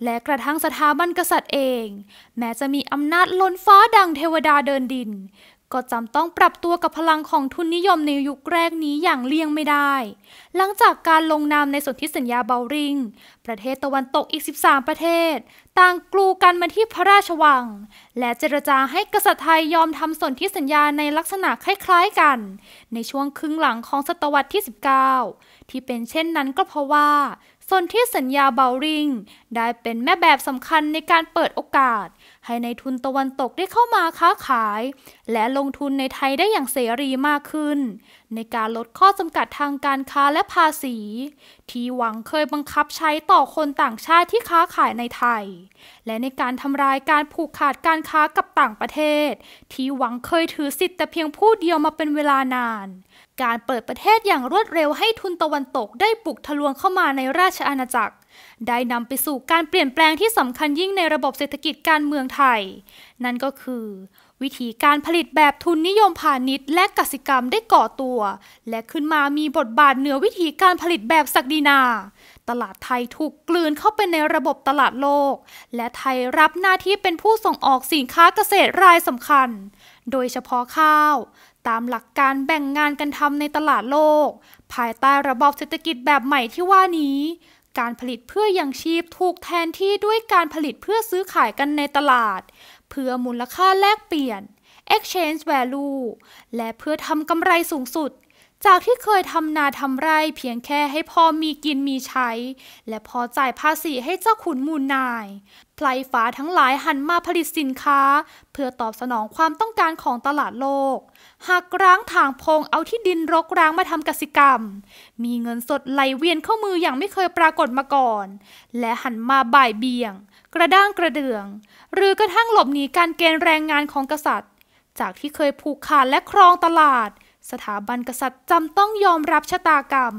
และกระทั่งสถาบันกษัตริย์เอง แม้จะมีอำนาจล้นฟ้าดังเทวดาเดินดินก็จำต้องปรับตัวกับพลังของทุนนิยมในยุคแรกนี้อย่างเลี่ยงไม่ได้ หลังจากการลงนามในสนธิสัญญาเบาริง ประเทศตะวันตกอีก 13 ประเทศต่างกลูกันมาที่พระราชวัง และเจรจาให้กษัตริย์ไทยยอมทำสนธิสัญญาในลักษณะคล้ายๆกัน ในช่วงครึ่งหลังของศตวรรษที่ 19 ที่เป็นเช่นนั้นก็เพราะว่า สนธิสัญญาเบาริง ได้เป็นแม่แบบสำคัญในการเปิดโอกาสให้ในทุนตะวันตก ได้เข้ามาค้าขาย และลงทุนในไทยได้อย่างเสรีมากขึ้น ในการลดข้อจำกัดทางการค้าและภาษี ที่หวังเคยบังคับใช้ต่อคนต่างชาติที่ค้าขายในไทย และในการทำลายการผูกขาดการค้ากับต่างประเทศ ที่หวังเคยถือสิทธิ์แต่เพียงผู้เดียวมาเป็นเวลานาน การเปิดประเทศอย่างรวดเร็วให้ทุนตะวันตกได้ปลุกทะลวงเข้ามาในราชอาณาจักรได้นำไปสู่การเปลี่ยนแปลงที่สำคัญยิ่งในระบบเศรษฐกิจการเมืองไทย นั่นก็คือ วิธีการผลิตแบบทุนนิยมพาณิชย์และกสิกรรมได้ก่อตัว และขึ้นมามีบทบาทเหนือวิธีการผลิตแบบศักดินา ตลาดไทยถูกกลืนเข้าไปในระบบตลาดโลก และไทยรับหน้าที่เป็นผู้ส่งออกสินค้าเกษตรรายสำคัญ โดยเฉพาะข้าว ตามหลักการแบ่งงานกันทำในตลาดโลก ภายใต้ระบบเศรษฐกิจแบบใหม่ที่ว่านี้การผลิตเพื่อยังชีพถูกแทนที่ด้วยการผลิตเพื่อซื้อขายกันในตลาด เพื่อมูลค่าแลกเปลี่ยน exchange value และเพื่อทำกำไรสูงสุด จากที่เคยทำนาทำไรเพียงแค่ให้พอมีกินมีใช้ และพอจ่ายภาษีให้เจ้าขุนมูลนายไพลฟ้าทั้งหลายหันมาผลิตสินค้า เพื่อตอบสนองความต้องการของตลาดโลก หากร้างถางพงเอาที่ดินรกร้างมาทำกสิกรรม มีเงินสดไหลเวียนเข้ามืออย่างไม่เคยปรากฏมาก่อน และหันมาบ่ายเบี่ยง กระด้างกระเดือง หรือกระทั่งหลบหนีการเกณฑ์แรงงานของกษัตริย์ จากที่เคยผูกขาดและครองตลาด สถาบันกษัตริย์จำต้องยอมรับชะตากรรม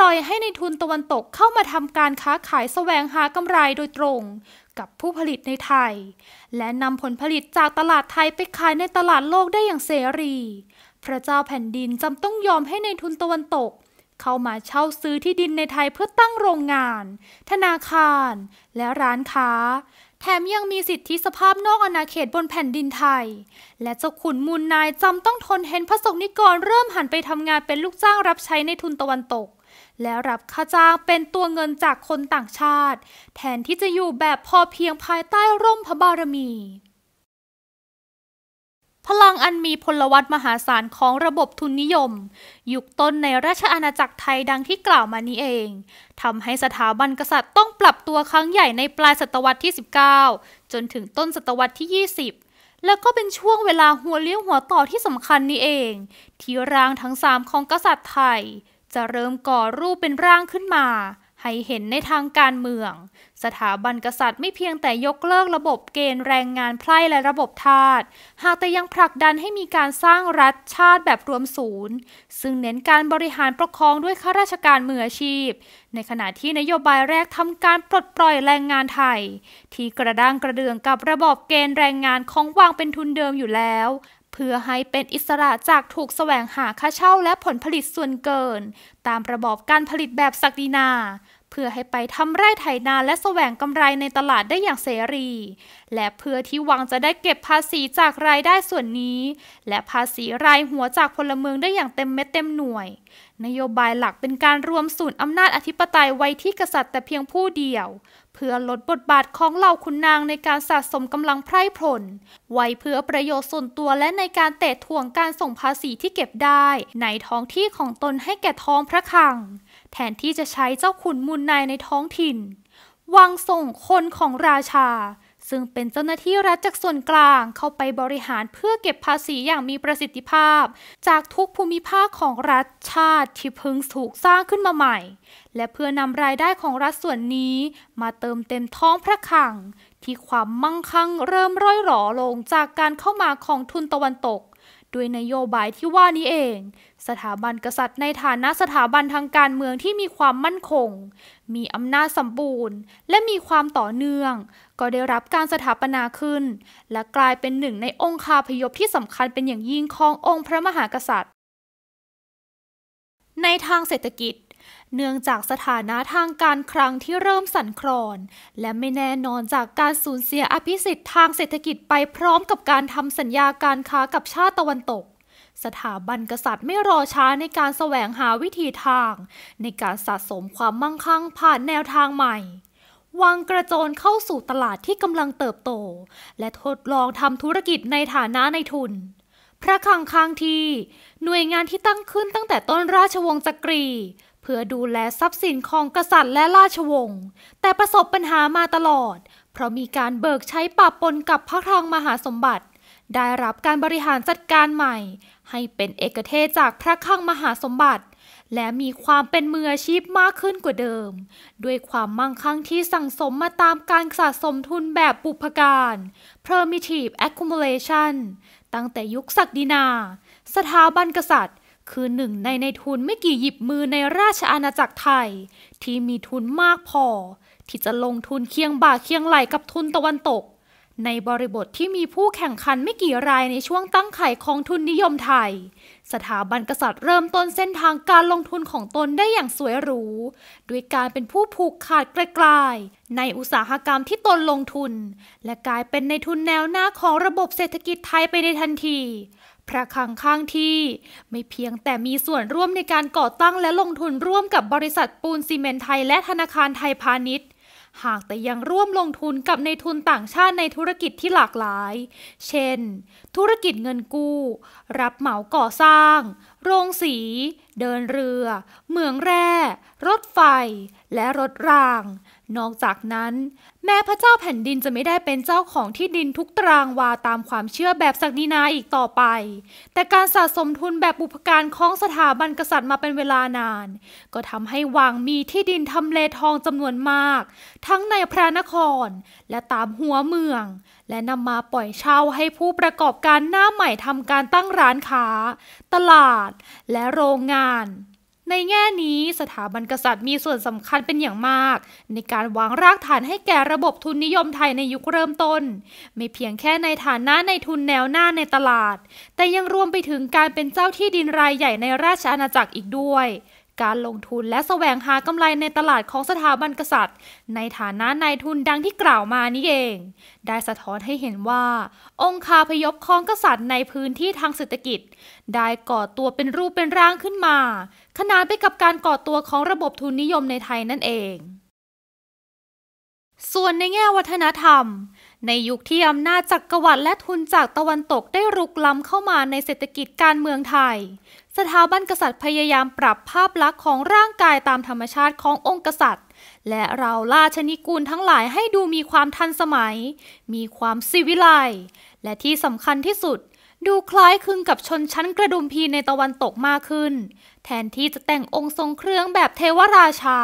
ปล่อยให้ในทุนตะวันตกเข้ามาทำการค้าขายแสวงหากำไรโดยตรงกับผู้ผลิตในไทย และนำผลผลิตจากตลาดไทยไปขายในตลาดโลกได้อย่างเสรี พระเจ้าแผ่นดินจำต้องยอมให้ในทุนตะวันตก เข้ามาเช่าซื้อที่ดินในไทยเพื่อตั้งโรงงาน ธนาคารและร้านค้า แถมยังมีสิทธิสภาพนอกอาณาเขตบนแผ่นดินไทย และเจ้าขุนมูลนายจำต้องทนเห็นพระสงฆ์นิกรเริ่มหันไปทำงานเป็นลูกจ้างรับใช้ในทุนตะวันตกและรับค่าจ้างเป็นตัวเงินจากคนต่างชาติ แทนที่จะอยู่แบบพอเพียงภายใต้ร่มพระบารมี พลังอันมีพลวัตมหาศาลของระบบทุนนิยม ยุคต้นในราชอาณาจักรไทยดังที่กล่าวมานี้เองทำให้สถาบันกษัตริย์ต้องปรับตัวครั้งใหญ่ในปลายศตวรรษที่ 19 จนถึงต้นศตวรรษที่ 20 แล้วก็เป็นช่วงเวลาหัวเลี้ยวหัวต่อที่สำคัญนี้เอง ที่รางทั้งสามของกษัตริย์ไทยจะเริ่มก่อรูปเป็นร่างขึ้นมา ให้เห็นในทางการเมือง สถาบันกษัตริย์ไม่เพียงแต่ยกเลิกระบบเกณฑ์แรงงานไพร่และระบบทาสหากแต่ยังผลักดันให้มีการสร้างรัฐชาติแบบรวมศูนย์ ซึ่งเน้นการบริหารประคองด้วยข้าราชการมืออาชีพ ในขณะที่นโยบายแรกทำการปลดปล่อยแรงงานไทย ที่กระด้างกระเดืองกับระบบเกณฑ์แรงงานของวางเป็นทุนเดิมอยู่แล้วพื่อให้เป็นอิสระจากถูกแสวงหาค่าเช่าและผลผลิตส่วนเกิน ตามระบอบการผลิตแบบศักดินาเพื่อให้ไปทำไร่ไถนาและแสวงกำไรในตลาดได้อย่างเสรี และเพื่อที่วังจะได้เก็บภาษีจากรายได้ส่วนนี้ และภาษีรายหัวจากพลเมืองได้อย่างเต็มเม็ดเต็มหน่วย นโยบายหลักเป็นการรวมศูนย์อำนาจอธิปไตยไว้ที่กษัตริย์แต่เพียงผู้เดียวเพื่อลดบทบาทของเหล่าขุนนางในการสะสมกำลังไพร่พล ไว้เพื่อประโยชน์ส่วนตัวและในการเตะถ่วงการส่งภาษีที่เก็บได้ ในท้องที่ของตนให้แก่ท้องพระคลัง แทนที่จะใช้เจ้าขุนมูลนายในท้องถิ่น วังส่งคนของราชาซึ่งเป็นเจ้าหน้าที่รัฐจากส่วนกลางเข้าไปบริหารเพื่อเก็บภาษีอย่างมีประสิทธิภาพ จากทุกภูมิภาคของรัฐชาติที่เพิ่งถูกสร้างขึ้นมาใหม่ และเพื่อนำรายได้ของรัฐส่วนนี้มาเติมเต็มท้องพระคลัง ที่ความมั่งคั่งเริ่มร่อยหรอลงจากการเข้ามาของทุนตะวันตก ด้วยนโยบายที่ว่านี้เอง สถาบันกษัตริย์ในฐานะสถาบันทางการเมืองที่มีความมั่นคง มีอำนาจสมบูรณ์ และมีความต่อเนื่องก็ได้รับการสถาปนาขึ้น และกลายเป็นหนึ่งในองค์คาพยพที่สำคัญเป็นอย่างยิ่งขององค์พระมหากษัตริย์ ในทางเศรษฐกิจ เนื่องจากสถานะทางการคลังที่เริ่มสั่นคลอน และไม่แน่นอนจากการสูญเสียอภิสิทธิ์ทางเศรษฐกิจไปพร้อมกับการทำสัญญาการค้ากับชาติตะวันตก สถาบันกษัตริย์ไม่รอช้าในการแสวงหาวิธีทาง ในการสะสมความมั่งคั่งผ่านแนวทางใหม่วางกระโจนเข้าสู่ตลาดที่กำลังเติบโต และทดลองทำธุรกิจในฐานะในทุน พระคังคางทีหน่วยงานที่ตั้งขึ้นตั้งแต่ต้นราชวงศ์จักรี เพื่อดูแลทรัพย์สินของกษัตริย์และราชวงศ์แต่ประสบปัญหามาตลอด เพราะมีการเบิกใช้ปะปนกับพระคังมหาสมบัติ ได้รับการบริหารจัดการใหม่ ให้เป็นเอกเทศจากพระคังมหาสมบัติและมีความเป็นมืออาชีพมากขึ้นกว่าเดิม ด้วยความมั่งคั่งที่สั่งสมมาตามการสะสมทุนแบบปุพการ Primitive Accumulation ตั้งแต่ยุคศักดินา สถาบันกษัตริย์ คือหนึ่งในในทุนไม่กี่หยิบมือในราชอาณาจักรไทย ที่มีทุนมากพอ ที่จะลงทุนเคียงบ่าเคียงไหลกับทุนตะวันตก ในบริบทที่มีผู้แข่งขันไม่กี่รายในช่วงตั้งไข่ของทุนนิยมไทยสถาบันกษัตริย์เริ่มต้นเส้นทางการลงทุนของตนได้อย่างสวยหรู ด้วยการเป็นผู้ผูกขาดไกลๆในอุตสาหกรรมที่ตนลงทุน และกลายเป็นในทุนแนวหน้าของระบบเศรษฐกิจไทยไปในทันที พระคังข้างที่ไม่เพียงแต่มีส่วนร่วมในการก่อตั้งและลงทุนร่วมกับบริษัทปูนซีเมนไทย และธนาคารไทยพาณิชย์หากแต่ยังร่วมลงทุนกับในทุนต่างชาติในธุรกิจที่หลากหลาย เช่น ธุรกิจเงินกู้ รับเหมาก่อสร้าง โรงสี เดินเรือ เหมืองแร่ รถไฟ และรถรางนอกจากนั้น แม้พระเจ้าแผ่นดินจะไม่ได้เป็นเจ้าของที่ดินทุกตารางวาตามความเชื่อแบบศักดินาอีกต่อไป แต่การสะสมทุนแบบบุพการของสถาบันกษัตริย์มาเป็นเวลานาน ก็ทำให้วังมีที่ดินทำเลทองจำนวนมาก ทั้งในพระนคร และตามหัวเมือง และนำมาปล่อยเช่าให้ผู้ประกอบการหน้าใหม่ทำการตั้งร้านค้า ตลาดและโรงงานในแง่นี้สถาบันกษัตริย์มีส่วนสำคัญเป็นอย่างมาก ในการวางรากฐานให้แก่ระบบทุนนิยมไทยในยุคเริ่มต้น ไม่เพียงแค่ในฐานะในทุนแนวหน้าในตลาด แต่ยังรวมไปถึงการเป็นเจ้าที่ดินรายใหญ่ในราชอาณาจักรอีกด้วยการลงทุนและสแสวงหากำไรในตลาดของสถาบันกษัตริย์ ในฐานะนายทุนดังที่กล่าวมานี้เอง ได้สะท้อนให้เห็นว่า องค์คาพยพของกษัตริย์ในพื้นที่ทางเศรษฐกิจ ได้ก่อตัวเป็นรูปเป็นร่างขึ้นมา ขนาดไปกับการก่อตัวของระบบทุนนิยมในไทยนั่นเอง ส่วนในแง่วัฒนธรรม ในยุคที่อำนาจจักกรวรรดิและทุนจากตะวันตกได้รุกล้ำเข้ามาในเศรษฐกิจการเมืองไทยสถาบันกษัตริย์พยายามปรับภาพลักษณ์ของร่างกายตามธรรมชาติขององค์กษัตริย์ และเราลาชนิกูลทั้งหลายให้ดูมีความทันสมัย มีความสิวิไลและที่สำคัญที่สุด ดูคล้ายคลึงกับชนชั้นกระดุมพีในตะวันตกมากขึ้น แทนที่จะแต่งองค์ทรงเครื่องแบบเทวราชา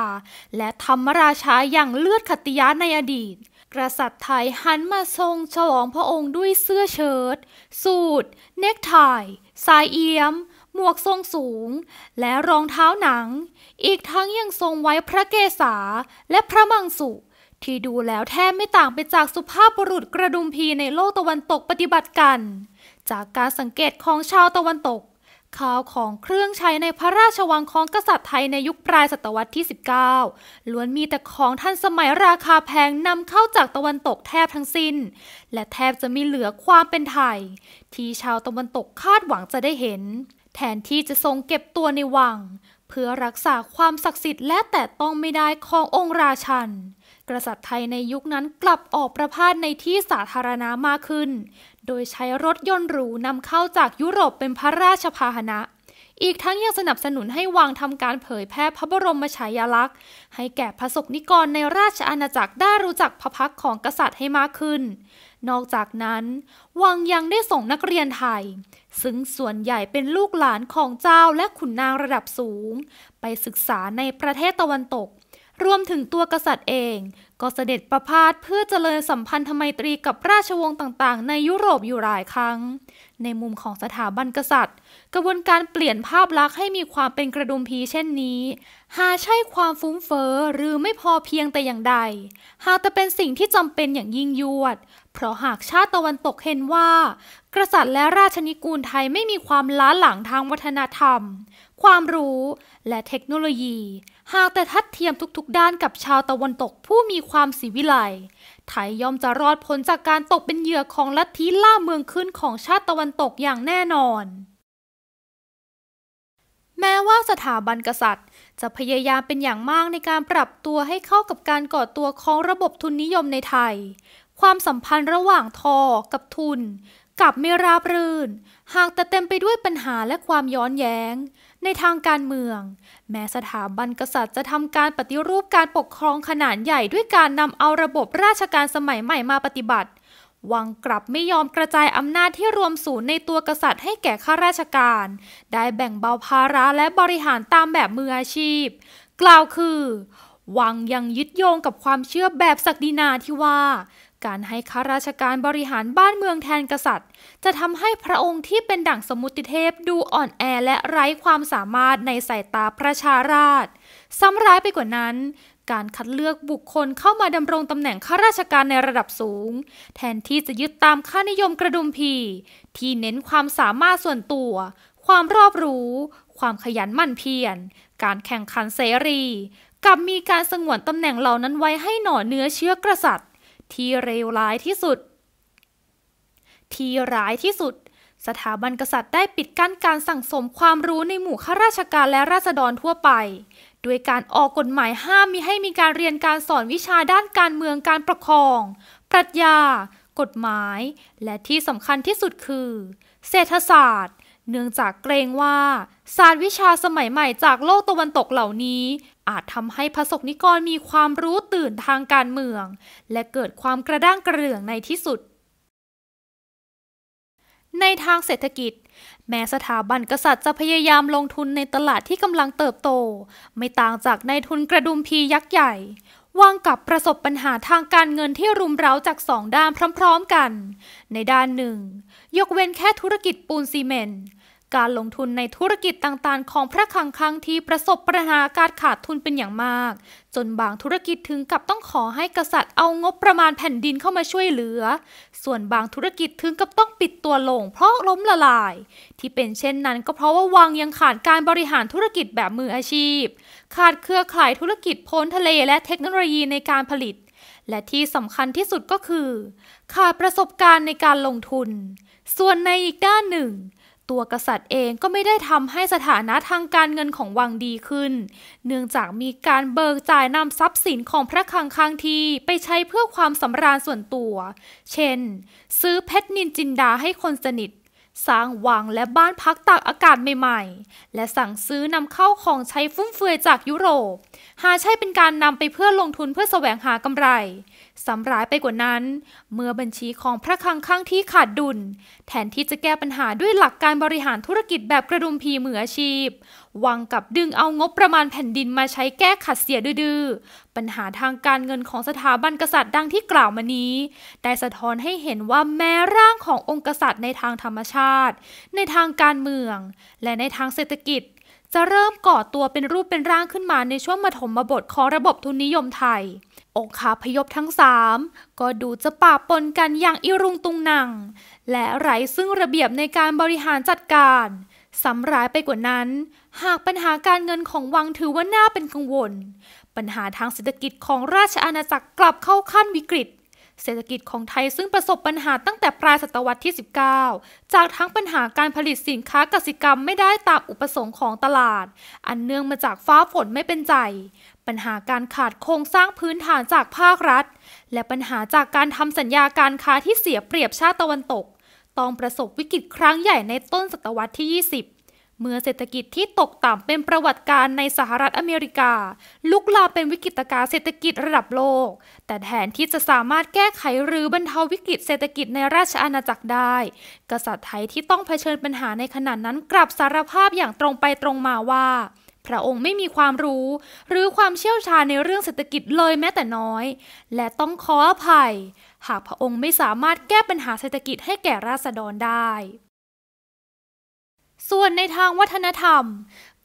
และธรรมราชาอย่างเลือดขัติยะในอดีต กษัตริย์ไทยหันมาทรงฉลองพระองค์ด้วยเสื้อเชิ้ตสูทเนคไทสายเอี้ยมหมวกทรงสูง และรองเท้าหนัง อีกทั้งยังทรงไว้พระเกศาและพระมังสุ ที่ดูแล้วแทบไม่ต่างไปจากสุภาพบุรุษกระดุมพีในโลกตะวันตกปฏิบัติกัน จากการสังเกตของชาวตะวันตกข่าวของเครื่องใช้ในพระราชวังของกษัตริย์ไทยในยุคปลายศตวรรษที่ 19 ล้วนมีแต่ของท่านสมัยราคาแพงนำเข้าจากตะวันตกแทบทั้งสิน้น และแทบจะมีเหลือความเป็นไทย ที่ชาวตะวันตกคาดหวังจะได้เห็นแทนที่จะทรงเก็บตัวในวัง เพื่อรักษาความศักดิ์สิทธิ์และแต่ต้องไม่ได้ขององค์ราชันกษัตริย์ไทยในยุคนั้นกลับออกประพาสในที่สาธารณะมากขึ้น โดยใช้รถยนต์หรูนำเข้าจากยุโรปเป็นพระราชพาหนะ อีกทั้งยังสนับสนุนให้วางทำการเผยแพร่พระบรมฉายาลักษณ์ ให้แก่พระสกนิกรในราชอาณาจักรได้รู้จักพระพักของกษัตริย์ให้มากขึ้นนอกจากนั้น วังยังได้ส่งนักเรียนไทย ซึ่งส่วนใหญ่เป็นลูกหลานของเจ้าและขุนนางระดับสูง ไปศึกษาในประเทศตะวันตก รวมถึงตัวกษัตริย์เอง ก็เสด็จประพาสเพื่อเจริญสัมพันธไมตรีกับราชวงศ์ต่างๆในยุโรปอยู่หลายครั้ง ในมุมของสถาบันกษัตริย์ กระบวนการเปลี่ยนภาพลักษณ์ให้มีความเป็นกระดุมพีเช่นนี้ หาใช่ความฟุ้งเฟอ้อหรือไม่พอเพียงแต่อย่างใด หากแต่เป็นสิ่งที่จำเป็นอย่างยิ่งยวดเพราะหากชาติตะวันตกเห็นว่า กษัตริย์และราชนิกูลไทยไม่มีความล้าหลังทางวัฒนธรรม ความรู้และเทคโนโลยี หากแต่ทัดเทียมทุกๆด้านกับชาวตะวันตกผู้มีความสีวิไลไทยย่อมจะรอดพ้นจากการตกเป็นเหยื่อของลัทธิล่าเมืองขึ้นของชาติตะวันตกอย่างแน่นอน แม้ว่าสถาบันกษัตริย์ จะพยายามเป็นอย่างมากในการปรับตัวให้เข้ากับการก่อตัวของระบบทุนนิยมในไทยความสัมพันธ์ระหว่างทอกับทุนกับไม่ราบรื่นหากแต่เต็มไปด้วยปัญหาและความย้อนแย้งในทางการเมือง แม้สถาบันกษัตริย์จะทำการปฏิรูปการปกครองขนาดใหญ่ด้วยการนำเอาระบบราชการสมัยใหม่มาปฏิบัติ วังกลับไม่ยอมกระจายอำนาจที่รวมศูนย์ในตัวกษัตริย์ให้แก่ข้าราชการ ได้แบ่งเบาภาระและบริหารตามแบบมืออาชีพ กล่าวคือ วังยังยึดโยงกับความเชื่อแบบศักดินาที่ว่าการให้ข้าราชการบริหารบ้านเมืองแทนกษัตริย์ จะทำให้พระองค์ที่เป็นดั่งสมุติเทพดูอ่อนแอและไร้ความสามารถในสายตาประชาราษฎร์ซ้ำร้ายไปกว่านั้น การคัดเลือกบุคคลเข้ามาดำรงตำแหน่งข้าราชการในระดับสูง แทนที่จะยึดตามค่านิยมกระดุมพี ที่เน้นความสามารถส่วนตัว ความรอบรู้ ความขยันหมั่นเพียรการแข่งขันเสรีกับมีการสงวนตำแหน่งเหล่านั้นไว้ให้หน่อเนื้อเชื้อกระสัตริยที่เลวร้ายที่สุด ที่ร้ายที่สุด สถาบันกษัตริย์ได้ปิดกั้นการสั่งสมความรู้ในหมู่ข้าราชการและราษฎรทั่วไป ด้วยการออกกฎหมายห้ามมิให้มีการเรียนการสอนวิชาด้านการเมืองการประคอง ปรัชญา กฎหมาย และที่สำคัญที่สุดคือ เศรษฐศาสตร์เนื่องจากเกรงว่า ศาสตร์วิชาสมัยใหม่จากโลกตะวันตกเหล่านี้ อาจทำให้พระสกนิกรมีความรู้ตื่นทางการเมือง และเกิดความกระด้างกระเลื่องในที่สุด ในทางเศรษฐกิจ แม้สถาบันกษัตริย์จะพยายามลงทุนในตลาดที่กำลังเติบโต ไม่ต่างจากนายทุนกระดุมพียักษ์ใหญ่วางกับประสบปัญหาทางการเงินที่รุมเร้าจากสองด้านพร้อมๆกัน ในด้านหนึ่ง ยกเว้นแค่ธุรกิจปูนซีเมนต์ การลงทุนในธุรกิจต่างๆ ของพระคังคังที่ประสบปัญหาการขาดทุนเป็นอย่างมาก จนบางธุรกิจถึงกับต้องขอให้กษัตริย์เอางบประมาณแผ่นดินเข้ามาช่วยเหลือ ส่วนบางธุรกิจถึงกับต้องปิดตัวลง เพราะล้มละลาย ที่เป็นเช่นนั้น ก็เพราะว่าวางยังขาดการบริหารธุรกิจแบบมืออาชีพขาดเครือข่ายธุรกิจพ้นทะเลและเทคโนโลยีในการผลิต และที่สำคัญที่สุดก็คือ ขาดประสบการณ์ในการลงทุน ส่วนในอีกด้านหนึ่ง ตัวกษัตริย์เองก็ไม่ได้ทำให้สถานะทางการเงินของวังดีขึ้น เนื่องจากมีการเบิกจ่ายนำทรัพย์สินของพระคังคัางทีไปใช้เพื่อความสำราญส่วนตัว เช่น ซื้อเพชรนินจินดาให้คนสนิทสร้างวังและบ้านพักตากอากาศใหม่ๆ และสั่งซื้อนำเข้าของใช้ฟุ่มเฟือยจากยุโรป หาใช่เป็นการนำไปเพื่อลงทุนเพื่อแสวงหากำไรสำหรายไปกว่านั้น เมื่อบัญชีของพระคลังข้างที่ขาดดุล แทนที่จะแก้ปัญหาด้วยหลักการบริหารธุรกิจแบบกระดุมพีมืออาชีพ วังกับดึงเอางบประมาณแผ่นดินมาใช้แก้ขัดเสียดื้อปัญหาทางการเงินของสถาบันกษัตริย์ดังที่กล่าวมานี้ ได้สะท้อนให้เห็นว่าแม้ร่างขององค์กษัตริย์ในทางธรรมชาติ ในทางการเมือง และในทางเศรษฐกิจ จะเริ่มก่อตัวเป็นรูปเป็นร่างขึ้นมาในช่วงมถมบทของระบบทุนนิยมไทยองคาพยพทั้งสามก็ดูจะป่าปนกันอย่างอิรุงตุงนัง และไร้ซึ่งระเบียบในการบริหารจัดการสำร้ายไปกว่านั้น หากปัญหาการเงินของวังถือว่าน่าเป็นกังวล ปัญหาทางเศรษฐกิจของราชอาณาจักรกลับเข้าขั้นวิกฤตเศรษฐกิจของไทย ซึ่งประสบปัญหาตั้งแต่ปลายศตวรรษที่ 19 จากทั้งปัญหาการผลิตสินค้ากสิกรรมไม่ได้ตามอุปสงค์ของตลาดอันเนื่องมาจากฟ้าฝนไม่เป็นใจ ปัญหาการขาดโครงสร้างพื้นฐานจากภาครัฐ และปัญหาจากการทำสัญญาการค้าที่เสียเปรียบชาติตะวันตก ต้องประสบวิกฤตครั้งใหญ่ในต้นศตวรรษที่ 20เมื่อเศรษฐกิจที่ตกต่ำเป็นประวัติการในสหรัฐอเมริกา ลุกลามเป็นวิกฤตการเศรษฐกิจระดับโลก แต่แทนที่จะสามารถแก้ไขหรือบรรเทาวิกฤต เศรษฐกิจในราชอาณาจักรได้ กษัตริย์ไทยที่ต้องเผชิญปัญหาในขณะนั้นกลับสารภาพอย่างตรงไปตรงมาว่า พระองค์ไม่มีความรู้ หรือความเชี่ยวชาญในเรื่องเศรษฐกิจเลยแม้แต่น้อย และต้องขออภัย หากพระองค์ไม่สามารถแก้ปัญหาเศรษฐกิจให้แก่ราษฎรได้ส่วนในทางวัฒนธรรม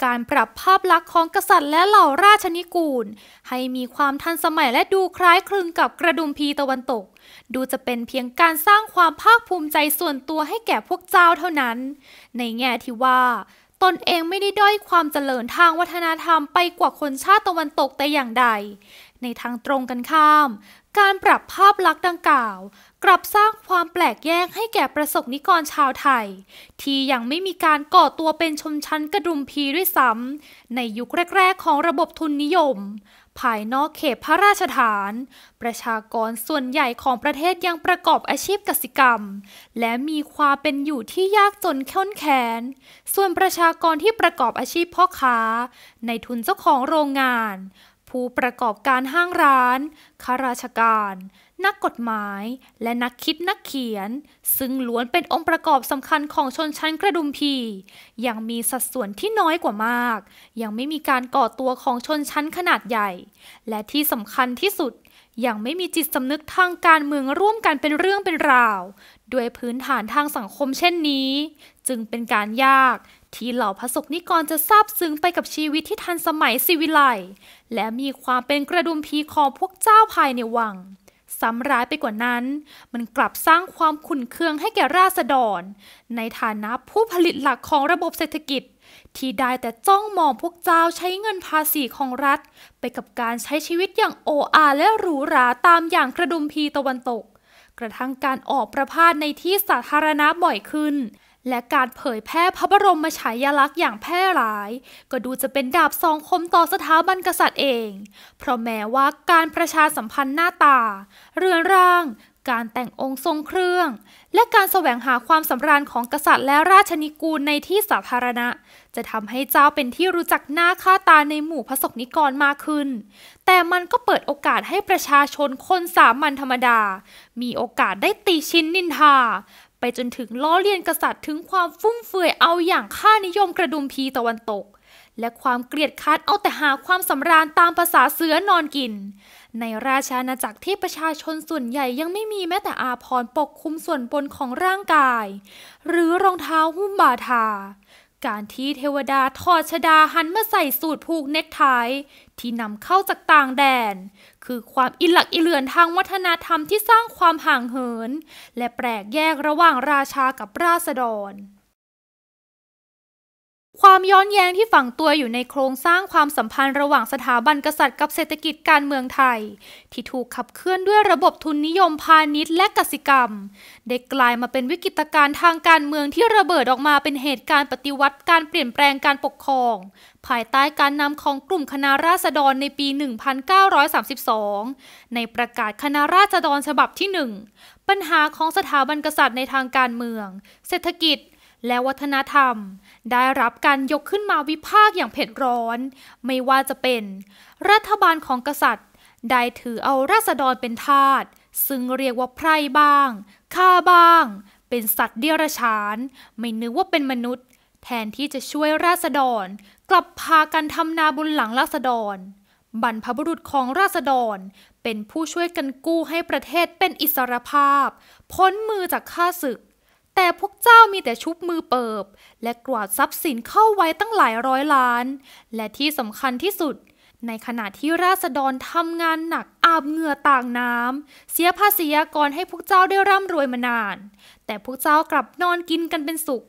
การปรับภาพลักษณ์ของกษัตริย์และเหล่าราชนิกูล ให้มีความทันสมัยและดูคล้ายคลึงกับกระดุมพีตะวันตก ดูจะเป็นเพียงการสร้างความภาคภูมิใจส่วนตัวให้แก่พวกเจ้าเท่านั้น ในแง่ที่ว่า ตนเองไม่ได้ด้อยความเจริญทางวัฒนธรรมไปกว่าคนชาติตะวันตกแต่อย่างใด ในทางตรงกันข้าม การปรับภาพลักษณ์ดังกล่าวกลับสร้างความแปลกแยกให้แก่ประสบนิกรชาวไทย ที่ยังไม่มีการก่อตัวเป็นชนชั้นกระดุมพีด้วยซ้ำในยุคแรกๆของระบบทุนนิยม ภายนอกเขตพระราชฐาน ประชากรส่วนใหญ่ของประเทศยังประกอบอาชีพกสิกรรม และมีความเป็นอยู่ที่ยากจนข้นแค้น ส่วนประชากรที่ประกอบอาชีพพ่อค้า ในทุนเจ้าของโรงงาน ผู้ประกอบการห้างร้านข้าราชการนักกฎหมายและนักคิดนักเขียน ซึ่งล้วนเป็นองค์ประกอบสำคัญของชนชั้นกระดุมพียังมีสัดส่วนที่น้อยกว่ามาก ยังไม่มีการก่อตัวของชนชั้นขนาดใหญ่ และที่สำคัญที่สุดยังไม่มีจิตสำนึกทางการเมืองร่วมกันเป็นเรื่องเป็นราวด้วยพื้นฐานทางสังคมเช่นนี้ จึงเป็นการยากที่เหล่าพระสกนิกรจะซาบซึ้งไปกับชีวิตที่ทันสมัยสิวิไลและมีความเป็นกระดุมพีของพวกเจ้าภายในวังซ้ำร้ายไปกว่านั้น มันกลับสร้างความขุ่นเคืองให้แก่ราษฎร ในฐานะผู้ผลิตหลักของระบบเศรษฐกิจ ที่ได้แต่จ้องมองพวกเจ้าใช้เงินภาษีของรัฐ ไปกับการใช้ชีวิตอย่างโออาและหรูหราตามอย่างกระดุมพีตะวันตก กระทั่งการออกประพาสในที่สาธารณะบ่อยขึ้นและการเผยแพร่พระบรมฉายาลักษณ์อย่างแพร่หลาย ก็ดูจะเป็นดาบสองคมต่อสถาบันกษัตริย์เอง เพราะแม้ว่าการประชาสัมพันธ์หน้าตา เรือนร่าง การแต่งองค์ทรงเครื่อง และการแสวงหาความสำราญของกษัตริย์และราชนิกูลในที่สาธารณะ จะทำให้เจ้าเป็นที่รู้จักหน้าค่าตาในหมู่พระสกนิกรมากขึ้น แต่มันก็เปิดโอกาสให้ประชาชนคนสามัญธรรมดา มีโอกาสได้ตีชิ้นนินทาไปจนถึงล้อเลียนกษัตริย์ถึงความฟุ่มเฟือยเอาอย่างค่านิยมกระดุมพีตะวันตก และความเกลียดคัดเอาแต่หาความสำราญตามภาษาเสือนอนกิน ในราชาณาจักรที่ประชาชนส่วนใหญ่ยังไม่มีแม้แต่อาพรปกคลุมส่วนบนของร่างกาย หรือรองเท้าหุ้มบาทา การที่เทวดาถอดชดาหันมาใส่สูตรผูกเน็กไทที่นำเข้าจากต่างแดนคือความอิหลักอิเลือนทางวัฒนธรรมที่สร้างความห่างเหิน และแปลกแยกระหว่างราชากับราษฎรความย้อนแย้งที่ฝังตัวอยู่ในโครงสร้างความสัมพันธ์ระหว่างสถาบันกษัตริย์กับเศรษฐกิจการเมืองไทย ที่ถูกขับเคลื่อนด้วยระบบทุนนิยมพาณิชย์และกสิกรรมได้กลายมาเป็นวิกฤตการณ์ทางการเมืองที่ระเบิดออกมาเป็นเหตุการณ์ปฏิวัติการเปลี่ยนแปลงการปกครอง ภายใต้การนำของกลุ่มคณะราษฎรในปี 1932 ในประกาศคณะราษฎรฉบับที่1ปัญหาของสถาบันกษัตริย์ในทางการเมือง เศรษฐกิจและวัฒนธรรม ได้รับการยกขึ้นมาวิพากษ์อย่างเผ็ดร้อน ไม่ว่าจะเป็น รัฐบาลของกษัตริย์ได้ถือเอาราษฎรเป็นทาสซึ่งเรียกว่าไพร่บ้าง ข้าบ้าง เป็นสัตว์เดรัจฉาน ไม่นึกว่าเป็นมนุษย์ แทนที่จะช่วยราษฎร กลับพากันทำนาบุญหลังราษฎร บรรพบุรุษของราษฎร เป็นผู้ช่วยกันกู้ให้ประเทศเป็นอิสรภาพ พ้นมือจากข้าศึกแต่พวกเจ้ามีแต่ชุบมือเปิบ และกวาดทรัพย์สินเข้าไว้ตั้งหลายร้อยล้าน และที่สำคัญที่สุด ในขณะที่ราษฎรทำงานหนักอาบเหงื่อต่างน้ำเสียภาษีกรให้พวกเจ้าได้ร่ำรวยมานาน แต่พวกเจ้ากลับนอนกินกันเป็นสุข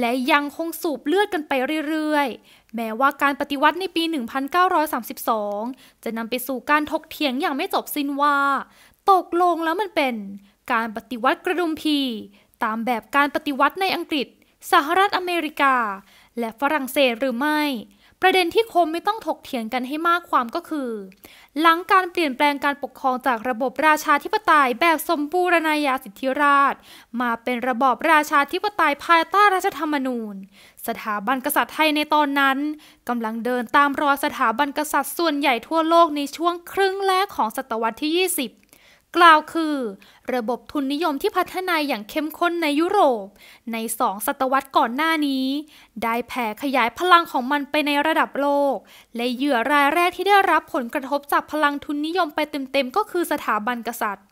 และยังคงสูบเลือดกันไปเรื่อยๆ แม้ว่าการปฏิวัติในปี 1932 จะนำไปสู่การทกเถียงอย่างไม่จบสิ้นว่าตกลงแล้วมันเป็น การปฏิวัติกระดุมพีตามแบบการปฏิวัติในอังกฤษ สหรัฐอเมริกา และฝรั่งเศสหรือไม่ ประเด็นที่คมไม่ต้องถกเถียงกันให้มากความก็คือ หลังการเปลี่ยนแปลงการปกครองจากระบบราชาธิปไตยแบบสมบูรณาญาสิทธิราชมาเป็นระบอบราชาธิปไตยภายใต้รัฐธรรมนูญ สถาบันกษัตริย์ไทยในตอนนั้นกำลังเดินตามรอยสถาบันกษัตริย์ส่วนใหญ่ทั่วโลกในช่วงครึ่งแรกของศตวรรษที่ 20 กล่าวคือระบบทุนนิยมที่พัฒนาอย่างเข้มข้นในยุโรป ในสองศตวรรษก่อนหน้านี้ ได้แผ่ขยายพลังของมันไปในระดับโลก และเหยื่อรายแรกที่ได้รับผลกระทบจากพลังทุนนิยมไปเต็มๆก็คือสถาบันกษัตริย์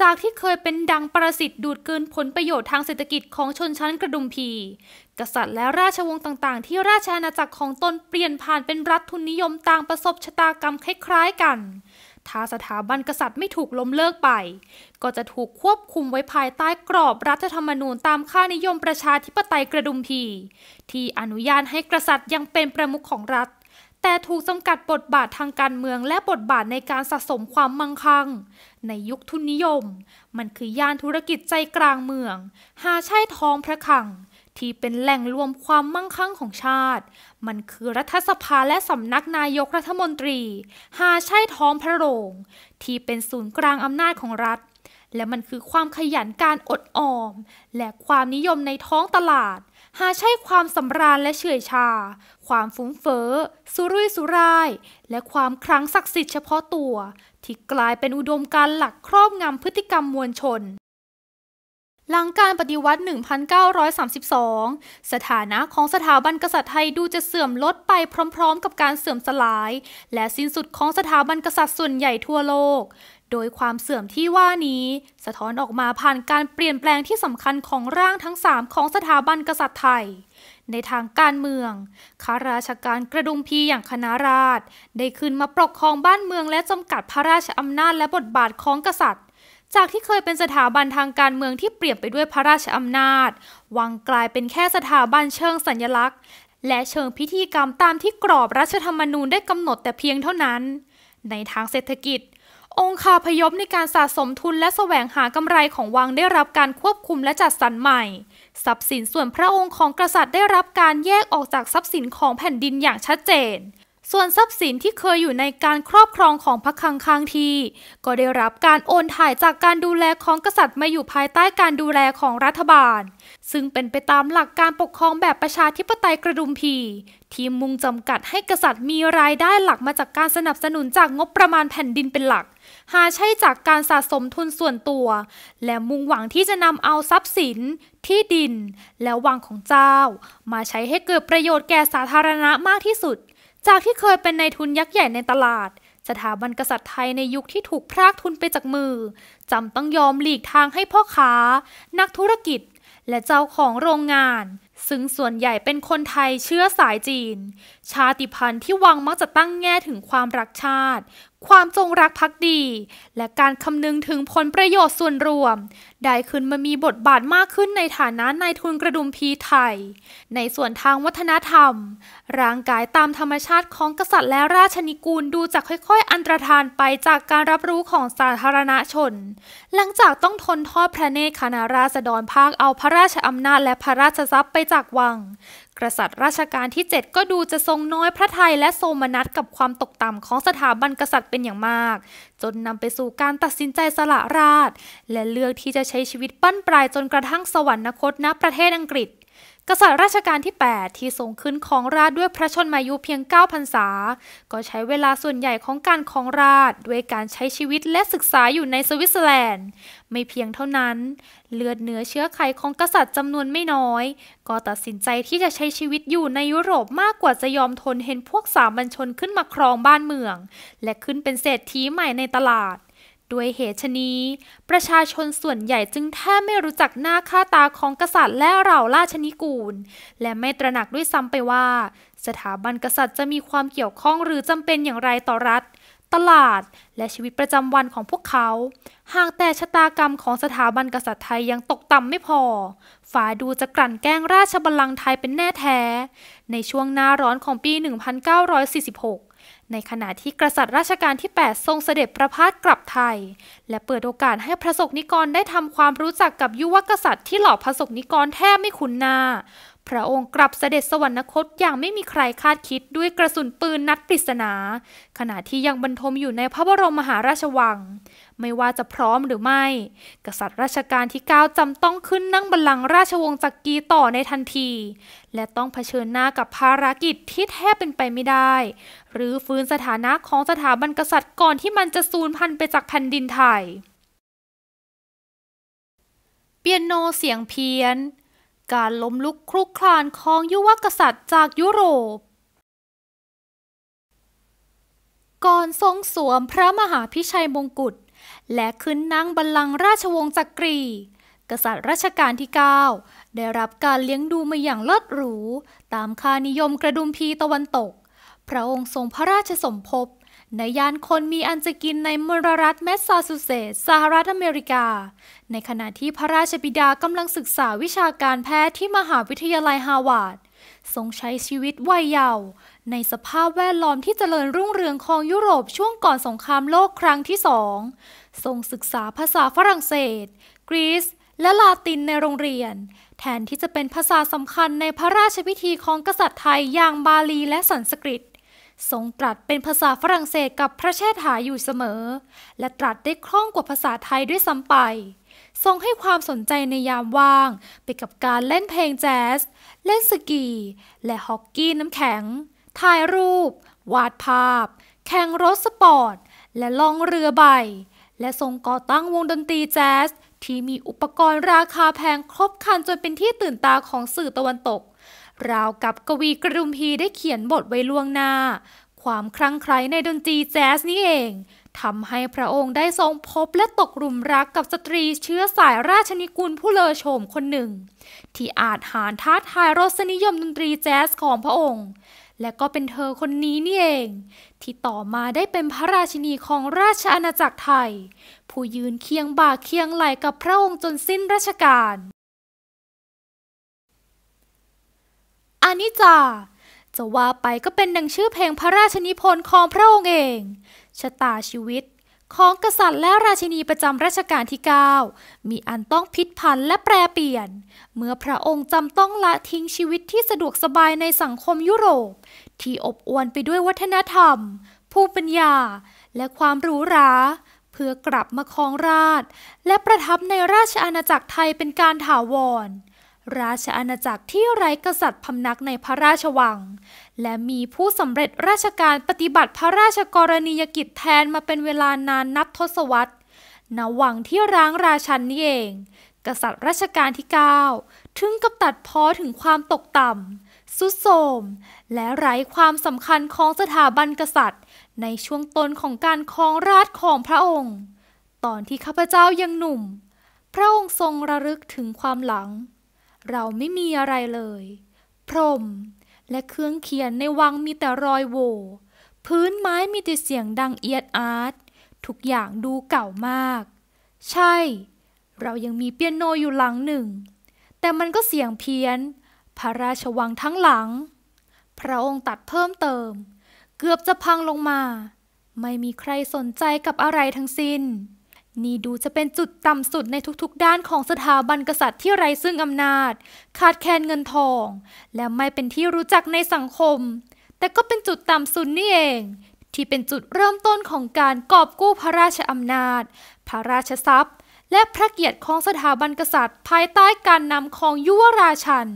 จากที่เคยเป็นดังประสิทธิ์ดูดเกินผลประโยชน์ทางเศรษฐกิจของชนชั้นกระดุมพี กษัตริย์และราชวงศ์ต่างๆ ที่ราชอาณาจักรของตนเปลี่ยนผ่านเป็นรัฐทุนนิยมต่างประสบชะตากรรมคล้ายๆกันถ้าสถาบันกษัตริย์ไม่ถูกล้มเลิกไป ก็จะถูกควบคุมไว้ภายใต้กรอบรัฐธรรมนูญตามค่านิยมประชาธิปไตยกระดุมพีที่อนุญาตให้กษัตริย์ยังเป็นประมุขของรัฐ แต่ถูกจำกัดบทบาททางการเมืองและบทบาทในการสะสมความมั่งคั่งในยุคทุนนิยมมันคือย่านธุรกิจใจกลางเมือง หาใช่ท้องพระคังที่เป็นแหล่งรวมความมั่งคั่งของชาติ มันคือรัฐสภาและสำนักนายกรัฐมนตรีหาใช่ท้องพระโรง ที่เป็นศูนย์กลางอำนาจของรัฐ และมันคือความขยันการอดออม และความนิยมในท้องตลาด หาใช่ความสำราญและเฉื่อยชา ความฟุ้งเฟ้อสุรุ่ยสุร่ายและความครั้งศักดิ์สิทธิ์เฉพาะตัว ที่กลายเป็นอุดมการหลักครอบงำพฤติกรรมมวลชนหลังการปฏิวัติ 1932 สถานะของสถาบันกษัตริย์ไทยดูจะเสื่อมลดไปพร้อมๆ กับการเสื่อมสลาย และสิ้นสุดของสถาบันกษัตริย์ส่วนใหญ่ทั่วโลก โดยความเสื่อมที่ว่านี้ สะท้อนออกมาผ่านการเปลี่ยนแปลงที่สำคัญของร่างทั้ง 3 ของสถาบันกษัตริย์ไทย ในทางการเมือง ข้าราชการกระดุมพีอย่างคณะราษฎรได้ขึ้นมาปกครองบ้านเมืองและจำกัดพระราชอำนาจ และบทบาทของกษัตริย์จากที่เคยเป็นสถาบันทางการเมืองที่เปรียบไปด้วยพระราชอำนาจ วังกลายเป็นแค่สถาบันเชิงสัญญลักษณ์ และเชิงพิธีกรรมตามที่กรอบรัฐธรรมนูญได้กำหนดแต่เพียงเท่านั้น ในทางเศรษฐกิจ องค์คาพยพในการสะสมทุนและแสวงหากำไรของวังได้รับการควบคุมและจัดสรรใหม่ทรัพย์สินส่วนพระองค์ของกษัตริย์ได้รับการแยกออกจากทรัพย์สินของแผ่นดินอย่างชัดเจนส่วนทรัพย์สินที่เคยอยู่ในการครอบครองของพระคังคางที ก็ได้รับการโอนถ่ายจากการดูแลของกษัตริย์มาอยู่ภายใต้การดูแลของรัฐบาล ซึ่งเป็นไปตามหลักการปกครองแบบประชาธิปไตยกระดุมพี ที่มุ่งจำกัดให้กษัตริย์มีรายได้หลักมาจากการสนับสนุนจากงบประมาณแผ่นดินเป็นหลัก หาใช้จากการสะสมทุนส่วนตัว และมุ่งหวังที่จะนำเอาทรัพย์สินที่ดิน และวังของเจ้า มาใช้ให้เกิดประโยชน์แก่สาธารณะมากที่สุดจากที่เคยเป็นในทุนยักษ์ใหญ่ในตลาดสถาบันกษัตริย์ไทยในยุคที่ถูกพรากทุนไปจากมือ จำต้องยอมหลีกทางให้พ่อค้านักธุรกิจและเจ้าของโรงงาน ซึ่งส่วนใหญ่เป็นคนไทยเชื้อสายจีน ชาติพันธุ์ที่วังมักจะตั้งแง่ถึงความรักชาติความจงรักภักดี และการคำนึงถึงผลประโยชน์ส่วนรวม ได้ขึ้นมามีบทบาทมากขึ้นในฐานะนายทุนกระดุมพีไทย ในส่วนทางวัฒนธรรม ร่างกายตามธรรมชาติของกษัตริย์และราชนิกูล ดูจะค่อยๆ อันตรธานไปจากการรับรู้ของสาธารณชน หลังจากต้องทนทอดพระเนตรคณะราษฎรภาคเอาพระราชอำนาจและพระราชทรัพย์ไปจากวังกษัตริย์ราชการที่ 7 ก็ดูจะทรงน้อยพระทัยและโสมนัสกับความตกต่ำของสถาบันกษัตริย์เป็นอย่างมาก จนนำไปสู่การตัดสินใจสละราช และเลือกที่จะใช้ชีวิตปั้นปลายจนกระทั่งสวรรคตณประเทศอังกฤษกษัตริย์ราชการที่ 8 ที่ทรงขึ้นของราชด้วยพระชนมายุเพียง9พรรษา ก็ใช้เวลาส่วนใหญ่ของการของราช ด้วยการใช้ชีวิตและศึกษาอยู่ในสวิตเซอร์แลนด์ ไม่เพียงเท่านั้น เลือดเนื้อเชื้อไขของกษัตริย์จำนวนไม่น้อย ก็ตัดสินใจที่จะใช้ชีวิตอยู่ในยุโรปมากกว่าจะยอมทนเห็นพวกสามัญชนขึ้นมาครองบ้านเมือง และขึ้นเป็นเศรษฐีใหม่ในตลาดด้วยเหตุชนี้ ประชาชนส่วนใหญ่จึงแทบไม่รู้จักหน้าค่าตาของกษัตริย์และเหล่าราชนิกูล และไม่ตระหนักด้วยซ้ำไปว่า สถาบันกษัตริย์จะมีความเกี่ยวข้องหรือจำเป็นอย่างไรต่อรัฐ ตลาดและชีวิตประจำวันของพวกเขาหากแต่ชะตากรรมของสถาบันกษัตริย์ไทยยังตกต่ำไม่พอ ฝ่าดูจะกลั่นแกล้งราชบัลลังก์ไทยเป็นแน่แท้ ในช่วงหน้าร้อนของปี 1946ในขณะที่กษัตริย์ราชการที่ 8 ทรงเสด็จประพาสกลับไทย และเปิดโอกาสให้พระสกนิกรได้ทำความรู้จักกับยุวกษัตริย์ที่หล่อพระสกนิกรแทบไม่คุ้นหน้าพระองค์กลับเสด็จสวรรคตอย่างไม่มีใครคาดคิดด้วยกระสุนปืนนัดปริศนา ขณะที่ยังบรรทมอยู่ในพระบรมมหาราชวังไม่ว่าจะพร้อมหรือไม่ กษัตริย์ราชการที่9จำต้องขึ้นนั่งบัลลังก์ราชวงศ์จักกรีต่อในทันที และต้องเผชิญหน้ากับภารกิจที่แทบเป็นไปไม่ได้หรือฟื้นสถานะของสถาบันกษัตริย์ก่อนที่มันจะสูญพันธุ์ไปจากแผ่นดินไทย เปียโนเสียงเพี้ยนการล้มลุกคลุกคลานของยุวกษัตริย์จากยุโรป ก่อนทรงสวมพระมหาพิชัยมงกุฎและขึ้นนั่งบัลลังก์ราชวงศ์จักรี กษัตริย์รัชกาลที่ 9 ได้รับการเลี้ยงดูมาอย่างเลิศหรู ตามค่านิยมกระดุมพีตะวันตก พระองค์ทรงพระราชสมภพในยานคนมีอันจะกินในมรรัฐแมสซาชูเซตส์สหรัฐอเมริกา ในขณะที่พระราชบิดากำลังศึกษาวิชาการแพทย์ที่มหาวิทยาลัยฮาวาด ทรงใช้ชีวิตวัยเยาว์ในสภาพแวดล้อมที่เจริญรุ่งเรืองของยุโรปช่วงก่อนสงครามโลกครั้งที่สอง ทรงศึกษาภาษาฝรั่งเศส กรีซและลาตินในโรงเรียน แทนที่จะเป็นภาษาสำคัญในพระราชพิธีของกษัตริย์ไทยอย่างบาลีและสันสกฤต ทรงตรัสเป็นภาษาฝรั่งเศสกับพระเชษฐาอยู่เสมอ และตรัสได้คล่องกว่าภาษาไทยด้วยซ้ำไป ทรงให้ความสนใจในยามว่าง ไปกับการเล่นเพลงแจ๊ส เล่นสกี และฮอกกี้น้ำแข็งถ่ายรูป วาดภาพแข่งรถสปอร์ต และล่องเรือใบ และทรงก่อตั้งวงดนตรีแจ๊ส ที่มีอุปกรณ์ราคาแพงครบครัน จนเป็นที่ตื่นตาของสื่อตะวันตก ราวกับกวีกระดุมพีได้เขียนบทไว้ล่วงหน้า ความคลั่งไคล้ในดนตรีแจ๊สนี่เองทำให้พระองค์ได้ทรงพบและตกหลุมรักกับสตรีเชื้อสายราชนิกุลผู้เลอโฉมคนหนึ่ง ที่อาจหารท้าทายรสนิยมดนตรีแจ๊สของพระองค์และก็เป็นเธอคนนี้นี่เอง ที่ต่อมาได้เป็นพระราชินีของราชอาณาจักรไทย ผู้ยืนเคียงบ่าเคียงไหลกับพระองค์จนสิ้นราชการอานิจาจะว่าไปก็เป็นดังชื่อเพลงพระราชนิพนธ์ของพระองค์เอง ชะตาชีวิตของกษัตริย์และราชินีประจำรัชกาลที่ 9 มีอันต้องพิษพันและแปรเปลี่ยน เมื่อพระองค์จำต้องละทิ้งชีวิตที่สะดวกสบายในสังคมยุโรป ที่อบอวลไปด้วยวัฒนธรรมภูมิปัญญา และความหรูหราเพื่อกลับมาครองราช และประทับในราชอาณาจักรไทยเป็นการถาวรราชอาณาจักรที่ไร้กษัตริย์พำนักในพระราชวัง และมีผู้สำเร็จราชการปฏิบัติพระราชกรณียกิจแทนมาเป็นเวลานานนับทศวรรษณวังที่ร้างราชันนี่เอง กษัตริย์ราชการที่9ถึงกับตัดพ้อถึงความตกต่ำสุดโทมและไร้ความสำคัญของสถาบันกษัตริย์ ในช่วงต้นของการครองราชของพระองค์ ตอนที่ข้าพเจ้ายังหนุ่ม พระองค์ทรงระลึกถึงความหลังเราไม่มีอะไรเลย พรมและเครื่องเขียนในวังมีแต่รอยโว พื้นไม้มีแต่เสียงดังเอียดอาร์ตทุกอย่างดูเก่ามาก ใช่ เรายังมีเปียโนอยู่หลังหนึ่ง แต่มันก็เสียงเพี้ยนพระราชวังทั้งหลัง พระองค์ตัดเพิ่มเติม เกือบจะพังลงมา ไม่มีใครสนใจกับอะไรทั้งสิ้นนี่ดูจะเป็นจุดต่ำสุดในทุกๆด้านของสถาบันกษัตริย์ที่ไร้ซึ่งอำนาจ ขาดแคลนเงินทอง และไม่เป็นที่รู้จักในสังคม แต่ก็เป็นจุดต่ำสุดนี่เอง ที่เป็นจุดเริ่มต้นของการกอบกู้พระราชอำนาจ พระราชทรัพย์ และพระเกียรติของสถาบันกษัตริย์ ภายใต้การนำของยุวราชัน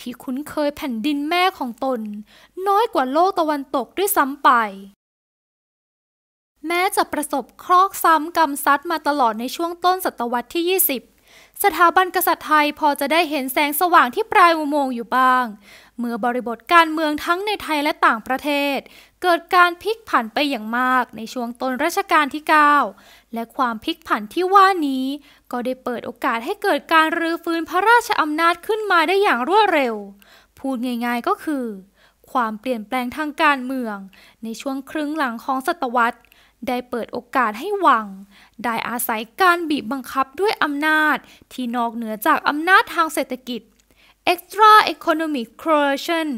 ที่คุ้นเคยแผ่นดินแม่ของตน น้อยกว่าโลกตะวันตกด้วยซ้ำไปแม้จะประสบครอกซ้ำกรรมซัดมาตลอดในช่วงต้นศตวรรษที่ 20 สถาบันกษัตริย์ไทยพอจะได้เห็นแสงสว่างที่ปลายอุโมงค์อยู่บ้าง เมื่อบริบทการเมืองทั้งในไทยและต่างประเทศ เกิดการพลิกผันไปอย่างมากในช่วงต้นรัชกาลที่ 9 และความพลิกผันที่ว่านี้ ก็ได้เปิดโอกาสให้เกิดการรื้อฟื้นพระราชอำนาจขึ้นมาได้อย่างรวดเร็ว พูดง่ายๆก็คือ ความเปลี่ยนแปลงทางการเมือง ในช่วงครึ่งหลังของศตวรรษได้เปิดโอกาสให้หวัง ได้อาศัยการบีบบังคับด้วยอำนาจ ที่นอกเหนือจากอำนาจทางเศรษฐกิจ extra economic coercion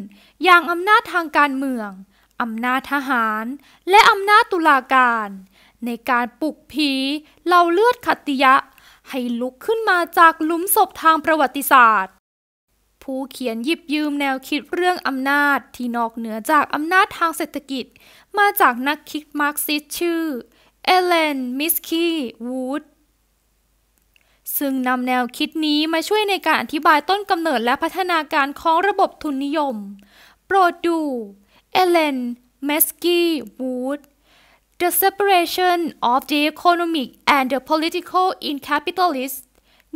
อย่างอำนาจทางการเมือง อำนาจทหาร และอำนาจตุลาการ ในการปลุกผีเหล่าเลือดขัตติยะ ให้ลุกขึ้นมาจากลุมศพทางประวัติศาสตร์ ผู้เขียนหยิบยืมแนวคิดเรื่องอำนาจที่นอกเหนือจากอำนาจทางเศรษฐกิจมาจากนักคิดมาร์กซิสชื่อ เอเลน มิสคีวูด ซึ่งนำแนวคิดนี้มาช่วยในการอธิบายต้นกำเนิดและพัฒนาการของระบบทุนนิยม โปรดดู เอเลนเมสกี้ วูด The Separation of the Economic and the Political in Capitalist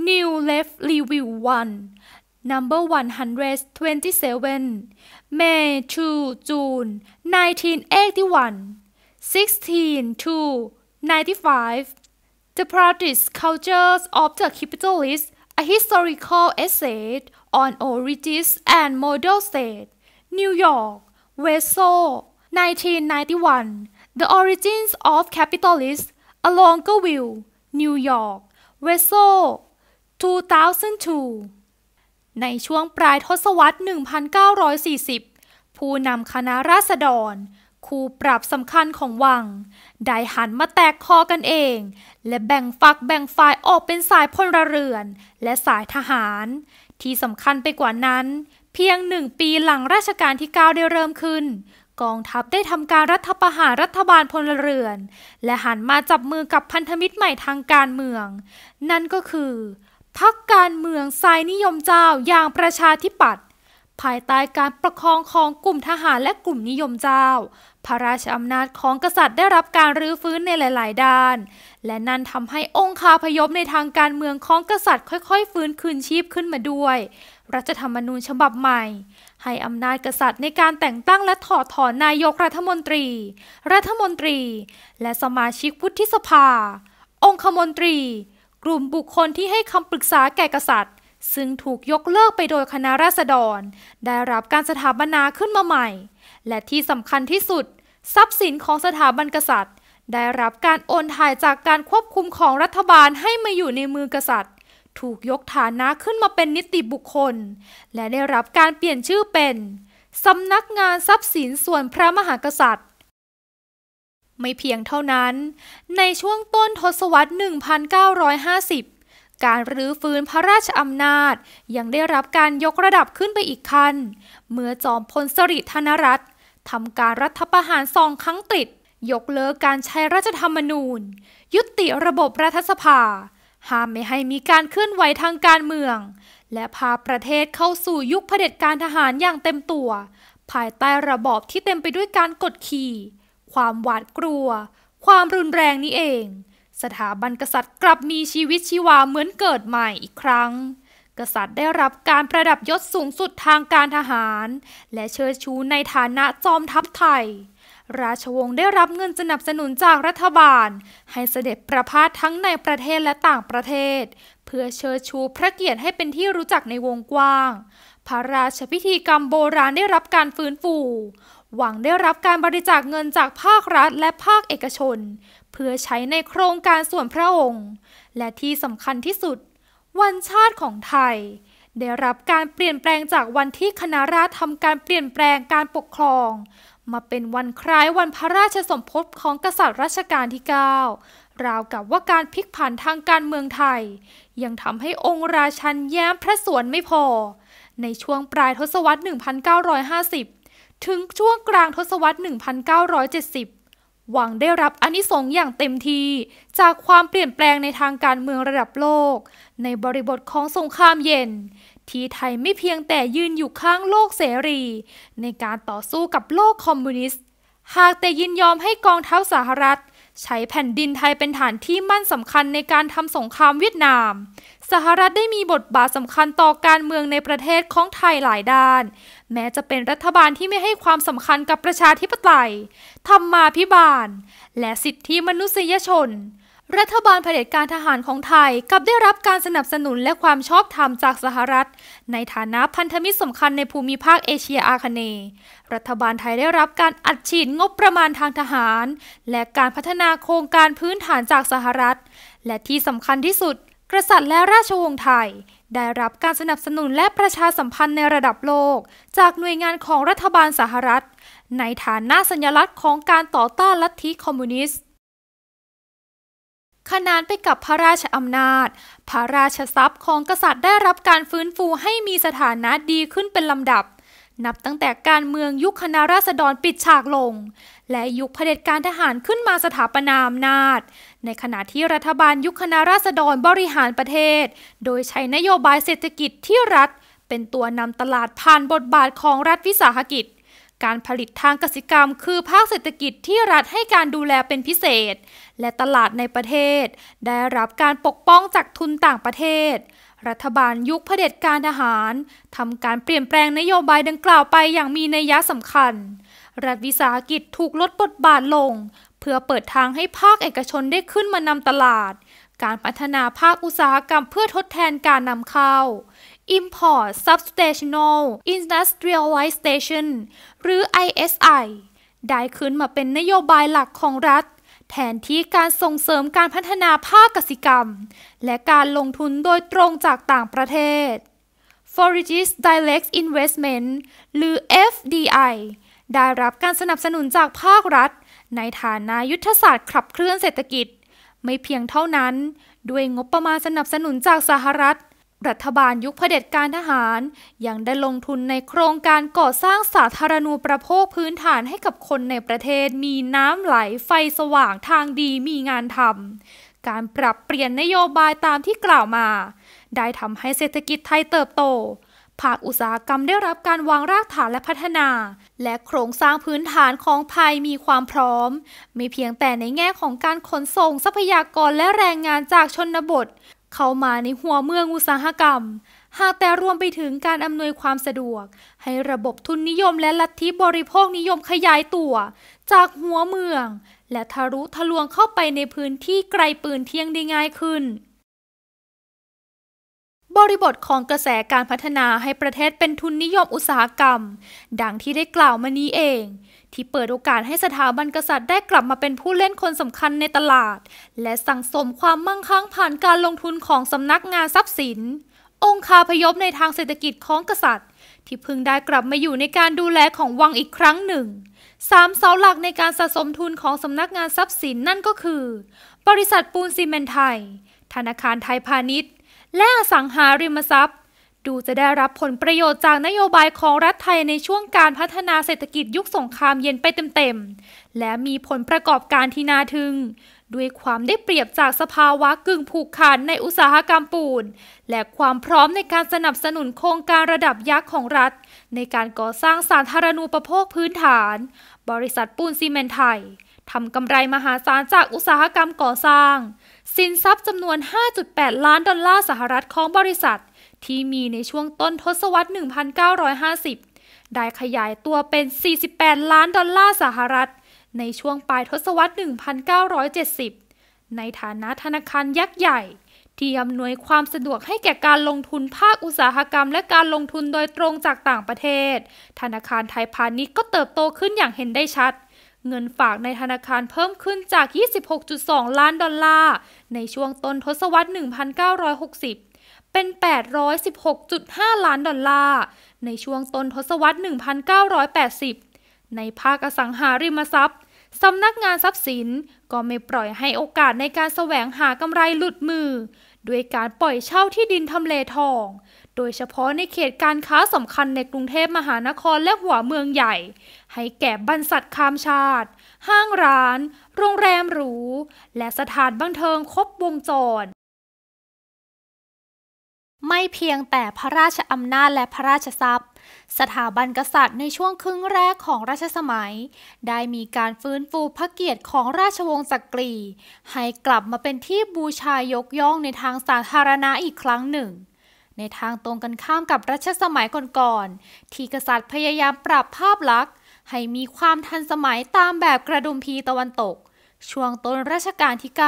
New Left Review 1 number 127 May to June 1981 16 to 95 The Practice Cultures of the Capitalist A Historical Essay on Origins and Model State New York Wessel 1991 The Origins of Capitalism Along New York Wessel 2002ในช่วงปลายทศวรรษ 1940 ผู้นำคณะราษฎรคู่ปรับสำคัญของวัง ได้หันมาแตกคอกันเอง และแบ่งฝักแบ่งฝ่ายออกเป็นสายพลเรือน และสายทหาร ที่สำคัญไปกว่านั้น เพียงหนึ่งปีหลังราชการที่9ได้เริ่มขึ้น กองทัพได้ทำการรัฐประหารรัฐบาลพลเรือน และหันมาจับมือกับพันธมิตรใหม่ทางการเมือง นั่นก็คือพักการเมืองสายนิยมเจ้าอย่างประชาธิปัตย์ภายใต้การประคองของกลุ่มทหารและกลุ่มนิยมเจ้า พระราชอำนาจของกษัตริย์ได้รับการรื้อฟื้นในหลาย ๆ ด้าน และนั่นทำให้องค์คาพยพในทางการเมืองของกษัตริย์ค่อย ๆ ฟื้นคืน ชีพขึ้นมาด้วย รัฐธรรมนูญฉบับใหม่ ให้อำนาจกษัตริย์ในการแต่งตั้งและถอดถอนนายกรัฐมนตรี รัฐมนตรี และสมาชิกวุฒิสภา องคมนตรีกลุ่มบุคคลที่ให้คำปรึกษาแก่กษัตริย์ ซึ่งถูกยกเลิกไปโดยคณะราษฎร ได้รับการสถาปนาขึ้นมาใหม่ และที่สำคัญที่สุด ทรัพย์สินของสถาบันกษัตริย์ ได้รับการโอนถ่ายจากการควบคุมของรัฐบาลให้มาอยู่ในมือกษัตริย์ ถูกยกฐานะขึ้นมาเป็นนิติบุคคล และได้รับการเปลี่ยนชื่อเป็นสำนักงานทรัพย์สินส่วนพระมหากษัตริย์ไม่เพียงเท่านั้น ในช่วงต้นทศวรรษ 1950 การรื้อฟื้นพระราชอำนาจ ยังได้รับการยกระดับขึ้นไปอีกขั้น เมื่อจอมพลสฤษดิ์ธนรัตน์ทำการรัฐประหารสองครั้งติด ยกเลิกการใช้รัฐธรรมนูญ ยุติระบบรัฐสภา ห้ามไม่ให้มีการเคลื่อนไหวทางการเมือง และพาประเทศเข้าสู่ยุคเผด็จการทหารอย่างเต็มตัว ภายใต้ระบอบที่เต็มไปด้วยการกดขี่ความหวาดกลัว ความรุนแรงนี้เอง สถาบันกษัตริย์กลับมีชีวิตชีวาเหมือนเกิดใหม่อีกครั้ง กษัตริย์ได้รับการประดับยศสูงสุดทางการทหาร และเชิดชูในฐานะจอมทัพไทย ราชวงศ์ได้รับเงินสนับสนุนจากรัฐบาล ให้เสด็จประพาสทั้งในประเทศและต่างประเทศ เพื่อเชิดชูพระเกียรติให้เป็นที่รู้จักในวงกว้าง พระราชพิธีกรรมโบราณได้รับการฟื้นฟูหวังได้รับการบริจาคเงินจากภาครัฐและภาคเอกชน เพื่อใช้ในโครงการส่วนพระองค์ และที่สำคัญที่สุด วันชาติของไทย ได้รับการเปลี่ยนแปลงจากวันที่คณะราษฎรทำการเปลี่ยนแปลงการปกครอง มาเป็นวันคล้ายวันพระราชสมภพของกษัตริย์รัชกาลที่ 9 ราวกับว่าการพลิกผันทางการเมืองไทย ยังทำให้องค์ราชันแย้มพระสวนไม่พอ ในช่วงปลายทศวรรษ1950ถึงช่วงกลางทศวรรษ 1970 หวังได้รับอนิสงส์อย่างเต็มที จากความเปลี่ยนแปลงในทางการเมืองระดับโลก ในบริบทของสงครามเย็น ที่ไทยไม่เพียงแต่ยืนอยู่ข้างโลกเสรี ในการต่อสู้กับโลกคอมมิวนิสต์ หากแต่ยินยอมให้กองทัพสหรัฐ ใช้แผ่นดินไทยเป็นฐานที่มั่นสำคัญในการทำสงครามเวียดนาม สหรัฐได้มีบทบาทสำคัญต่อการเมืองในประเทศของไทยหลายด้านแม้จะเป็นรัฐบาลที่ไม่ให้ความสำคัญกับประชาธิปไตย ธรรมมาพิบาล และสิทธิมนุษยชน รัฐบาลเผด็จการทหารของไทยกับได้รับการสนับสนุนและความชอบธรรมจากสหรัฐ ในฐานะพันธมิตรสำคัญในภูมิภาคเอเชียอาคเนย์รัฐบาลไทยได้รับการอัดฉีดงบประมาณทางทหาร และการพัฒนาโครงการพื้นฐานจากสหรัฐ และที่สำคัญที่สุด กษัตริย์และราชวงศ์ไทยได้รับการสนับสนุนและประชาสัมพันธ์ในระดับโลก จากหน่วยงานของรัฐบาลสหรัฐ ในฐานะสัญลักษณ์ของการต่อต้านลัทธิคอมมิวนิสต์ขนานไปกับพระราชอำนาจ พระราชทรัพย์ของกษัตริย์ได้รับการฟื้นฟูให้มีสถานะดีขึ้นเป็นลำดับ นับตั้งแต่การเมืองยุคคณะราษฎรปิดฉากลงและยุคเผด็จการทหารขึ้นมาสถาปนาอำนาจในขณะที่รัฐบาลยุคคณะราษฎรบริหารประเทศ โดยใช้นโยบายเศรษฐกิจที่รัฐ เป็นตัวนำตลาดผ่านบทบาทของรัฐวิสาหกิจ การผลิตทางกสิกรรม คือภาคเศรษฐกิจที่รัฐให้การดูแลเป็นพิเศษ และตลาดในประเทศ ได้รับการปกป้องจากทุนต่างประเทศ รัฐบาลยุคเผด็จการทหารทำการเปลี่ยนแปลงนโยบายดังกล่าวไปอย่างมีนัยยะสำคัญ รัฐวิสาหกิจถูกลดบทบาทลงเพื่อเปิดทางให้ภาคเอกชนได้ขึ้นมานำตลาด การพัฒนาภาคอุตสาหกรรมเพื่อทดแทนการนำเข้า Import Substitutional Industrialization หรือ ISI ได้ขึ้นมาเป็นนโยบายหลักของรัฐ แทนที่การส่งเสริมการพัฒนาภาคกสิกรรม และการลงทุนโดยตรงจากต่างประเทศ Forages Direct Investment หรือ FDI ได้รับการสนับสนุนจากภาครัฐในฐานะยุทธศาสตร์ขับเคลื่อนเศรษฐกิจ ไม่เพียงเท่านั้น ด้วยงบประมาณสนับสนุนจากสหรัฐรัฐบาลยุคเผด็จการทหาร ยังได้ลงทุนในโครงการก่อสร้างสาธารณูปโภคพื้นฐานให้กับคนในประเทศมีน้ำไหลไฟสว่างทางดีมีงานทำ การปรับเปลี่ยนนโยบายตามที่กล่าวมา ได้ทำให้เศรษฐกิจไทยเติบโตภาคอุตสาหกรรมได้รับการวางรากฐานและพัฒนา และโครงสร้างพื้นฐานของไทยมีความพร้อม ไม่เพียงแต่ในแง่ของการขนส่ง ทรัพยากรและแรงงานจากชนบท เข้ามาในหัวเมืองอุตสาหกรรม หากแต่รวมไปถึงการอำนวยความสะดวก ให้ระบบทุนนิยมและลัทธิบริโภคนิยมขยายตัว จากหัวเมือง และทะลุทะลวงเข้าไปในพื้นที่ไกลปืนเที่ยงได้ง่ายขึ้นริบทของกระแสการพัฒนาให้ประเทศเป็นทุนนิยมอุตสาหกรรม ดังที่ได้กล่าวมานี้เอง ที่เปิดโอกาสให้สถาบันกษัตริย์ ได้กลับมาเป็นผู้เล่นคนสำคัญในตลาด และสั่งสมความมั่งคั่งผ่านการลงทุนของสำนักงานทรัพย์สิน องค์คาพยพในทางเศรษฐกิจของกษัตริย์ ที่พึงได้กลับมาอยู่ในการดูแลของวังอีกครั้งหนึ่งสามเสาหลักในการสะสมทุนของสำนักงานทรัพย์สินนั่นก็คือ บริษัทปูนซีเมนไทย ธนาคารไทยพาณิชย์และอสังหาริมทรัพย์ ดูจะได้รับผลประโยชน์จากนโยบายของรัฐไทยในช่วงการพัฒนาเศรษฐกิจยุคสงครามเย็นไปเต็มๆ และมีผลประกอบการที่น่าทึ่งด้วยความได้เปรียบจากสภาวะกึ่งผูกขาดในอุตสาหกรรมปูน และความพร้อมในการสนับสนุนโครงการระดับยักษ์ของรัฐ ในการก่อสร้างสาธารณูปโภคพื้นฐาน บริษัทปูนซีเมนไทยทำกำไรมหาศาลจากอุตสาหกรรมก่อสร้างสินทรัพย์จำนวน 5.8 ล้านดอลลาร์สหรัฐของบริษัท ที่มีในช่วงต้นทศวรรษ 1950 ได้ขยายตัวเป็น 48 ล้านดอลลาร์สหรัฐ ในช่วงปลายทศวรรษ 1970 ในฐานะธนาคารยักษ์ใหญ่ ที่อำนวยความสะดวกให้แก่การลงทุนภาคอุตสาหกรรมและการลงทุนโดยตรงจากต่างประเทศ ธนาคารไทยพาณิชย์ก็เติบโตขึ้นอย่างเห็นได้ชัดเงินฝากในธนาคารเพิ่มขึ้นจาก 26.2 ล้านดอลลาร์ ในช่วงต้นทศวรรษ 1960 เป็น 816.5 ล้านดอลลาร์ ในช่วงต้นทศวรรษ 1980 ในภาคอสังหาริมทรัพย์สำนักงานทรัพย์สินก็ไม่ปล่อยให้โอกาสในการแสวงหากำไรหลุดมือ ด้วยการปล่อยเช่าที่ดินทำเลทองโดยเฉพาะในเขตการค้าสำคัญในกรุงเทพมหานครและหัวเมืองใหญ่ ให้แก่บรรษัทคามชาติ ห้างร้านโรงแรมหรู และสถานบันเทิงครบวงจร ไม่เพียงแต่พระราชอำนาจและพระราชทรัพย์ สถาบันกษัตริย์ในช่วงครึ่งแรกของราชสมัย ได้มีการฟื้นฟูพระเกียรติของราชวงศ์จักรี ให้กลับมาเป็นที่บูชายกย่องในทางสาธารณะอีกครั้งหนึ่งในทางตรงกันข้ามกับรัชสมัยก่อนๆ ที่กษัตริย์พยายามปรับภาพลักษณ์ ให้มีความทันสมัยตามแบบกระดุมพีตะวันตก ช่วงต้นรัชกาลที่ 9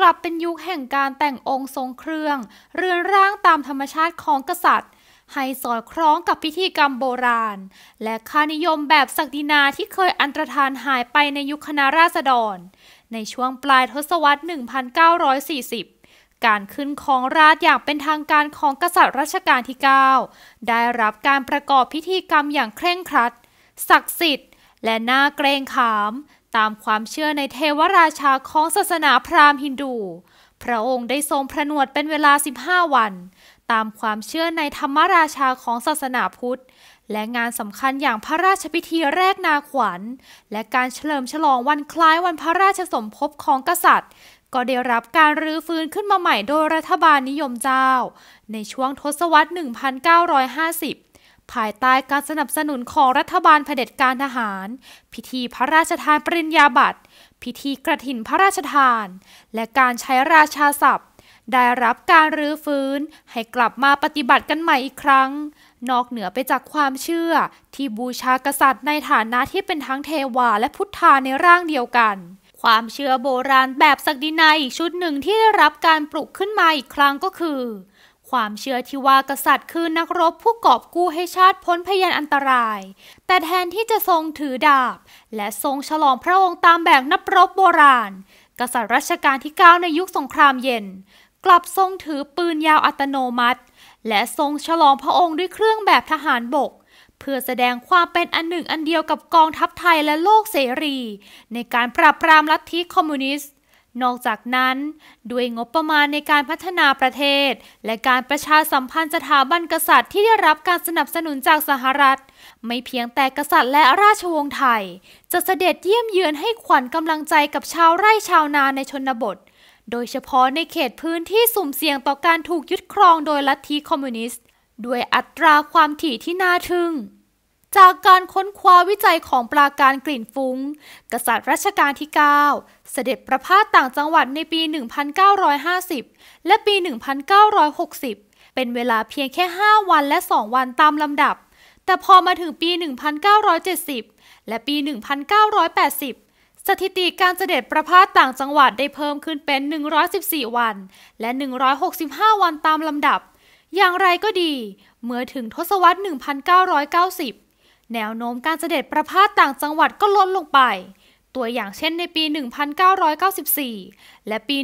กลับเป็นยุคแห่งการแต่งองค์ทรงเครื่อง เรือนร่างตามธรรมชาติของกษัตริย์ ให้สอดคล้องกับพิธีกรรมโบราณ และค่านิยมแบบศักดินาที่เคยอันตรธานหายไปในยุคคณะราษฎร ในช่วงปลายทศวรรษ 1940การขึ้นของราชอย่างเป็นทางการของกษัตริย์รัชกาลที่ 9 ได้รับการประกอบพิธีกรรมอย่างเคร่งครัด ศักดิ์สิทธิ์และน่าเกรงขาม ตามความเชื่อในเทวราชาของศาสนาพราหมณ์ฮินดูพระองค์ได้ทรงพระนวดเป็นเวลา 15 วัน ตามความเชื่อในธรรมราชาของศาสนาพุทธ และงานสำคัญอย่างพระราชพิธีแรกนาขวัญ และการเฉลิมฉลองวันคล้ายวันพระราชสมภพของกษัตริย์ก็ได้รับการรื้อฟื้นขึ้นมาใหม่โดยรัฐบาลนิยมเจ้า ในช่วงทศวรรษ 1950 ภายใต้การสนับสนุนของรัฐบาลเผด็จการทหาร พิธีพระราชทานปริญญาบัตรพิธีกระถินพระราชทาน และการใช้ราชาศัพท์ ได้รับการรื้อฟื้นให้กลับมาปฏิบัติกันใหม่อีกครั้ง นอกเหนือไปจากความเชื่อ ที่บูชากษัตริย์ในฐานะที่เป็นทั้งเทวาและพุทธาในร่างเดียวกันความเชื่อโบราณแบบศักดินาอีกชุดหนึ่งที่ได้รับการปลุกขึ้นมาอีกครั้งก็คือ ความเชื่อที่ว่ากษัตริย์คือนักรบผู้กอบกู้ให้ชาติพ้นพยันอันตราย แต่แทนที่จะทรงถือดาบ และทรงฉลองพระองค์ตามแบบนักรบโบราณ กษัตริย์รัชกาลที่ 9 ในยุคสงครามเย็น กลับทรงถือปืนยาวอัตโนมัติ และทรงฉลองพระองค์ด้วยเครื่องแบบทหารบกเพื่อแสดงความเป็นอันหนึ่งอันเดียวกับกองทัพไทยและโลกเสรี ในการปราบปรามลัทธิคอมมิวนิสต์ นอกจากนั้น ด้วยงบประมาณในการพัฒนาประเทศ และการประชาสัมพันธ์สถาบันกษัตริย์ที่ได้รับการสนับสนุนจากสหรัฐ ไม่เพียงแต่กษัตริย์และราชวงศ์ไทย จะเสด็จเยี่ยมเยือนให้ขวัญกำลังใจกับชาวไร่ชาวนาในชนบท โดยเฉพาะในเขตพื้นที่สุ่มเสี่ยงต่อการถูกยึดครองโดยลัทธิคอมมิวนิสต์ด้วยอัตราความถี่ที่น่าทึ่ง จากการค้นคว้าวิจัยของปราการกลิ่นฟุง้ง กษัตริย์รัชกาลที่ 9 เสด็จประพาสต่างจังหวัดในปี 1950 และปี 1960 เป็นเวลาเพียงแค่ 5 วันและ 2 วันตามลำดับ แต่พอมาถึงปี 1970 และปี 1980 สถิติการเสด็จประพาสต่างจังหวัดได้เพิ่มขึ้นเป็น 114 วัน และ 165 วันตามลำดับอย่างไรก็ดี เมื่อถึงทศวรรษ 1990 แนวโน้มการเสด็จประพาสต่างจังหวัดก็ลดลงไป ตัวอย่างเช่นในปี 1994 และปี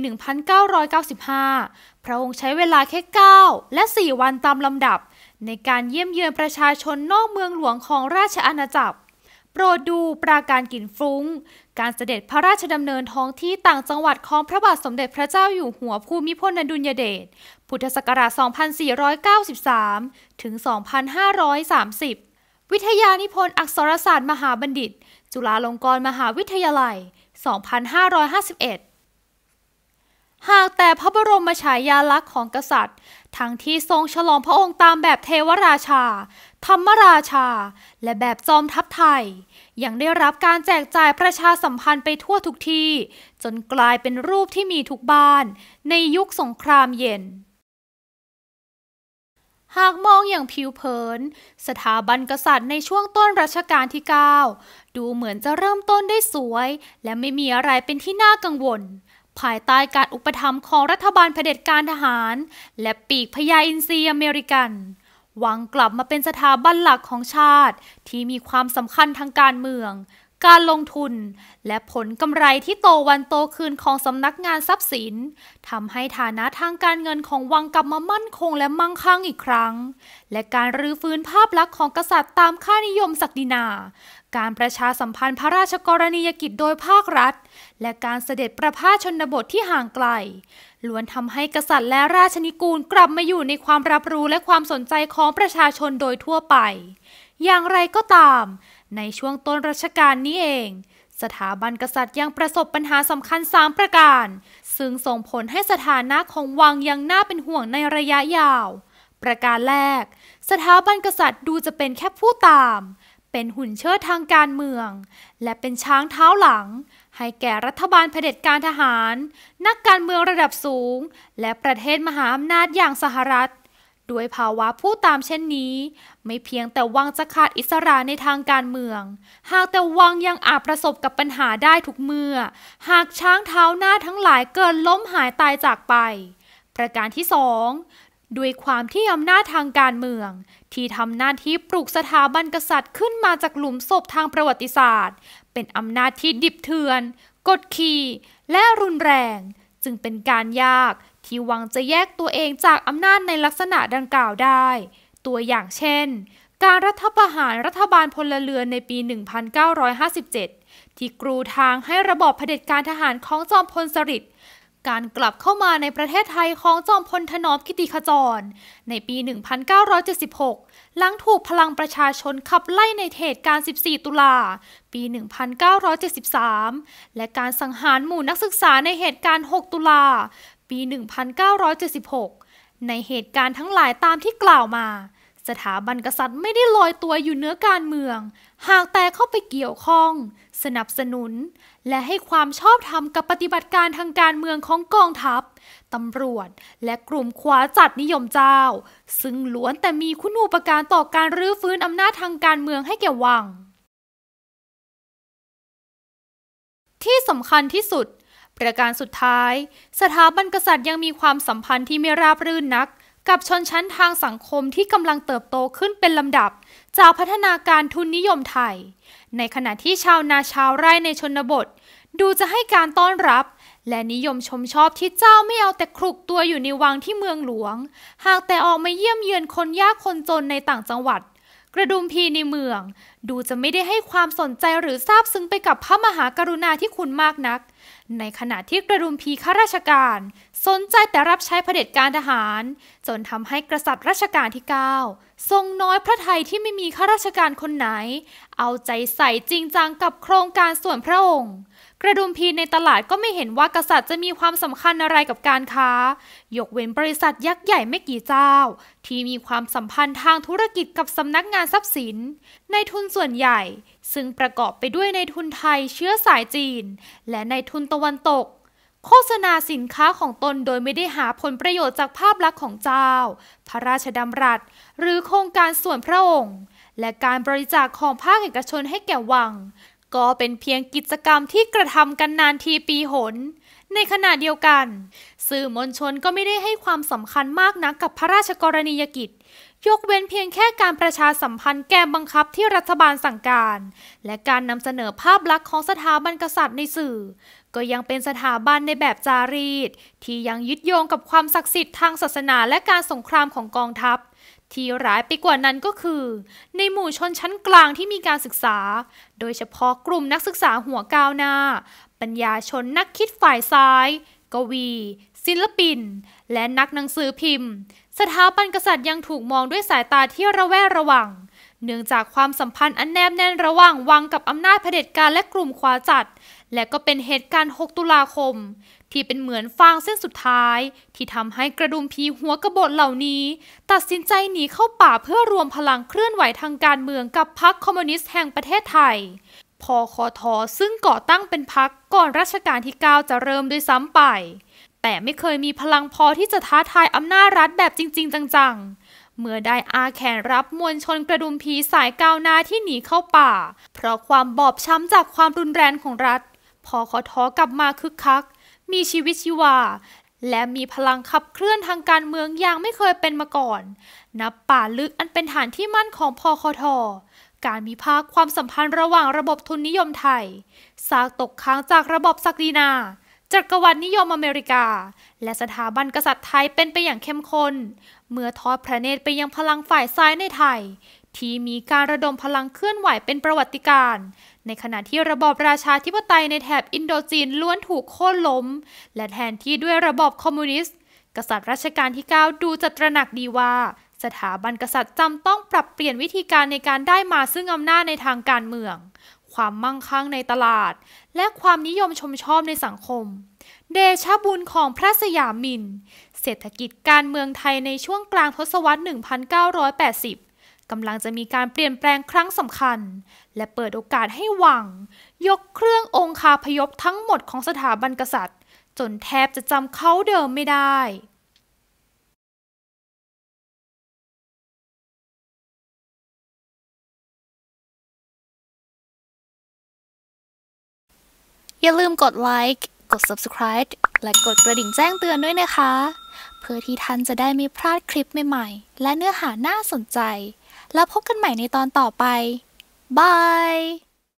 1995 พระองค์ใช้เวลาแค่9และ 4 วันตามลำดับ ในการเยี่ยมเยือนประชาชนนอกเมืองหลวงของราชอาณาจักร โปรดดูปราการกินฟุ้ง การเสด็จพระราชดำเนินท้องที่ต่างจังหวัดของพระบาทสมเด็จพระเจ้าอยู่หัวภูมิพลอดุลยเดชพุทธศักราช2493 ถึง 2530 วิทยานิพนธ์อักษรศาสตร์มหาบัณฑิต จุฬาลงกรณ์มหาวิทยาลัย 2551 หากแต่พระบรมฉายาลักษณ์ของกษัตริย์ ทั้งที่ทรงฉลองพระองค์ตามแบบเทวราชา ธรรมราชา และแบบจอมทัพไทย ยังได้รับการแจกจ่ายประชาสัมพันธ์ไปทั่วทุกที่ จนกลายเป็นรูปที่มีทุกบ้าน ในยุคสงครามเย็นหากมองอย่างผิวเผิน สถาบันกษัตริย์ในช่วงต้นรัชกาลที่ 9 ดูเหมือนจะเริ่มต้นได้สวย และไม่มีอะไรเป็นที่น่ากังวล ภายใต้การอุปถัมภ์ของรัฐบาลเผด็จการทหาร และปีกพญาอินทรีอเมริกัน หวังกลับมาเป็นสถาบันหลักของชาติที่มีความสำคัญทางการเมืองการลงทุนและผลกำไรที่โตวันโตคืนของสำนักงานทรัพย์สินทำให้ฐานะทางการเงินของวังกลับมามั่นคงและมั่งคั่งอีกครั้ง และการรื้อฟื้นภาพลักษณ์ของกษัตริย์ตามค่านิยมศักดินา การประชาสัมพันธ์พระราชกรณียกิจโดยภาครัฐ และการเสด็จประพาสชนบทที่ห่างไกลล้วนทำให้กษัตริย์และราชนิกูลกลับมาอยู่ในความรับรู้และความสนใจของประชาชนโดยทั่วไป อย่างไรก็ตามในช่วงต้นรัชกาลนี้เอง สถาบันกษัตริย์ยังประสบปัญหาสำคัญ 3 ประการ ซึ่งส่งผลให้สถานะของวังยังน่าเป็นห่วงในระยะยาว ประการแรก สถาบันกษัตริย์ดูจะเป็นแค่ผู้ตาม เป็นหุ่นเชิดทางการเมือง และเป็นช้างเท้าหลัง ให้แก่รัฐบาลเผด็จการทหาร นักการเมืองระดับสูง และประเทศมหาอำนาจอย่างสหรัฐด้วยภาวะผู้ตามเช่นนี้ ไม่เพียงแต่วังจะขาดอิสระในทางการเมือง หากแต่วังยังอาจประสบกับปัญหาได้ทุกเมื่อ หากช้างเท้าหน้าทั้งหลายเกิดล้มหายตายจากไป ประการที่สองด้วยความที่อำนาจทางการเมือง ที่ทำหน้าที่ปลุกสถาบันกษัตริย์ขึ้นมาจากหลุมศพทางประวัติศาสตร์ เป็นอำนาจที่ดิบเถื่อน กดขี่และรุนแรง จึงเป็นการยากที่หวังจะแยกตัวเองจากอำนาจในลักษณะดังกล่าวได้ ตัวอย่างเช่น การรัฐประหารรัฐบาลพลเรือนในปี 1957 ที่กรูทางให้ระบอบเผด็จการทหารของจอมพลสฤษดิ์ การกลับเข้ามาในประเทศไทยของจอมพลถนอมกิติขจร ในปี 1976 หลังถูกพลังประชาชนขับไล่ในเหตุการณ์ 14 ตุลา ปี 1973 และการสังหารหมู่นักศึกษาในเหตุการณ์ 6 ตุลาี 1976 ในเหตุการณ์ทั้งหลายตามที่กล่าวมา สถาบันกษัตริย์ไม่ได้ลอยตัวอยู่เนื้อการเมือง หากแต่เข้าไปเกี่ยวข้อง สนับสนุน และให้ความชอบธรรมกับปฏิบัติการทางการเมืองของกองทัพ ตำรวจและกลุ่มขวาจัดนิยมเจ้า ซึ่งล้วนแต่มีคุณูปการต่อการรื้อฟื้นอำนาจทางการเมืองให้แก่วัง ที่สำคัญที่สุดประการสุดท้าย สถาบันกษัตริย์ยังมีความสัมพันธ์ที่ไม่ราบรื่นนัก กับชนชั้นทางสังคมที่กำลังเติบโตขึ้นเป็นลำดับ จากพัฒนาการทุนนิยมไทย ในขณะที่ชาวนาชาวไร่ในชนบท ดูจะให้การต้อนรับ และนิยมชมชอบที่เจ้าไม่เอาแต่คลุกตัวอยู่ในวังที่เมืองหลวง หากแต่ออกมาเยี่ยมเยือนคนยากคนจนในต่างจังหวัด กระดุมพีในเมือง ดูจะไม่ได้ให้ความสนใจหรือซาบซึ้งไปกับพระมหากรุณาที่คุณมากนักในขณะที่กระดุมพีข้าราชการ สนใจแต่รับใช้เผด็จการทหาร จนทำให้กษัตริย์ราชการที่ 9 ทรงน้อยพระไทยที่ไม่มีข้าราชการคนไหน เอาใจใส่จริงจังกับโครงการส่วนพระองค์ กระดุมพีในตลาดก็ไม่เห็นว่ากษัตริย์จะมีความสำคัญอะไรกับการค้า ยกเว้นบริษัทยักษ์ใหญ่ไม่กี่เจ้า ที่มีความสัมพันธ์ทางธุรกิจกับสำนักงานทรัพย์สิน ในทุนส่วนใหญ่ซึ่งประกอบไปด้วยในทุนไทยเชื้อสายจีน และในทุนตะวันตก โฆษณาสินค้าของตนโดยไม่ได้หาผลประโยชน์จากภาพลักษณ์ของเจ้า พระราชดำรัส หรือโครงการส่วนพระองค์ และการบริจาคของภาคเอกชนให้แก่วัง ก็เป็นเพียงกิจกรรมที่กระทำกันนานทีปีหน ในขณะเดียวกัน สื่อมวลชนก็ไม่ได้ให้ความสำคัญมากนักกับพระราชกรณียกิจยกเว้นเพียงแค่การประชาสัมพันธ์แกมบังคับที่รัฐบาลสั่งการ และการนำเสนอภาพลักษณ์ของสถาบันกษัตริย์ในสื่อ ก็ยังเป็นสถาบันในแบบจารีต ที่ยังยึดโยงกับความศักดิ์สิทธิ์ทางศาสนาและการสงครามของกองทัพ ที่ร้ายไปกว่านั้นก็คือ ในหมู่ชนชั้นกลางที่มีการศึกษา โดยเฉพาะกลุ่มนักศึกษาหัวก้าวหน้า ปัญญาชนนักคิดฝ่ายซ้าย กวี ศิลปิน และนักหนังสือพิมพ์สถาบันกษัตริย์ยังถูกมองด้วยสายตาที่ระแวดระวัง เนื่องจากความสัมพันธ์อันแนบแน่นระหว่างวังกับอำนาจเผด็จการและกลุ่มขวาจัด และก็เป็นเหตุการณ์ 6 ตุลาคม ที่เป็นเหมือนฟางเส้นสุดท้ายที่ทำให้กระดุมผีหัวกระบฏเหล่านี้ ตัดสินใจหนีเข้าป่าเพื่อรวมพลังเคลื่อนไหวทางการเมืองกับพรรคคอมมิวนิสต์แห่งประเทศไทยพอคอทอซึ่งก่อตั้งเป็นพรรคก่อนรัชกาลที่ 9 จะเริ่มด้วยซ้ำไปแต่ไม่เคยมีพลังพอที่จะท้าทายอำนาจรัฐแบบจริง ๆจังๆ เมื่อได้อาแขนรับมวลชนกระดุมผีสายกาวนาที่หนีเข้าป่า เพราะความบอบช้ำจากความรุนแรงของรัฐ พอขอท้อกลับมาคึกคัก มีชีวิตชีวา และมีพลังขับเคลื่อนทางการเมืองอย่างไม่เคยเป็นมาก่อน นับป่าลึกอันเป็นฐานที่มั่นของพอคอทอการมีภาคความสัมพันธ์ระหว่างระบบทุนนิยมไทยซากตกค้างจากระบบศักดินาจักรวรรดินิยมอเมริกา และสถาบันกษัตริย์ไทยเป็นไปอย่างเข้มข้น เมื่อทอดพระเนตรไปยังพลังฝ่ายซ้ายในไทย ที่มีการระดมพลังเคลื่อนไหวเป็นประวัติการ ในขณะที่ระบอบราชาธิปไตยในแถบอินโดจีนล้วนถูกโค่นล้ม และแทนที่ด้วยระบอบคอมมิวนิสต์กษัตริย์รัชกาลที่9ดูจะตระหนักดีว่า สถาบันกษัตริย์จำต้องปรับเปลี่ยนวิธีการในการได้มาซึ่งอำนาจในทางการเมืองความมั่งคั่งในตลาด และความนิยมชมชอบในสังคม เดชบุญของพระสยามิน เศรษฐกิจการเมืองไทยในช่วงกลางทศวรรษ1980 กำลังจะมีการเปลี่ยนแปลงครั้งสำคัญ และเปิดโอกาสให้หวัง ยกเครื่ององคาพยพทั้งหมดของสถาบันกษัตริย์ จนแทบจะจำเขาเดิมไม่ได้อย่าลืมกดไลค์ กด subscribe และกดกระดิ่งแจ้งเตือนด้วยนะคะ เพื่อที่ท่านจะได้ไม่พลาดคลิปใหม่ๆ และเนื้อหาน่าสนใจ แล้วพบกันใหม่ในตอนต่อไปบาย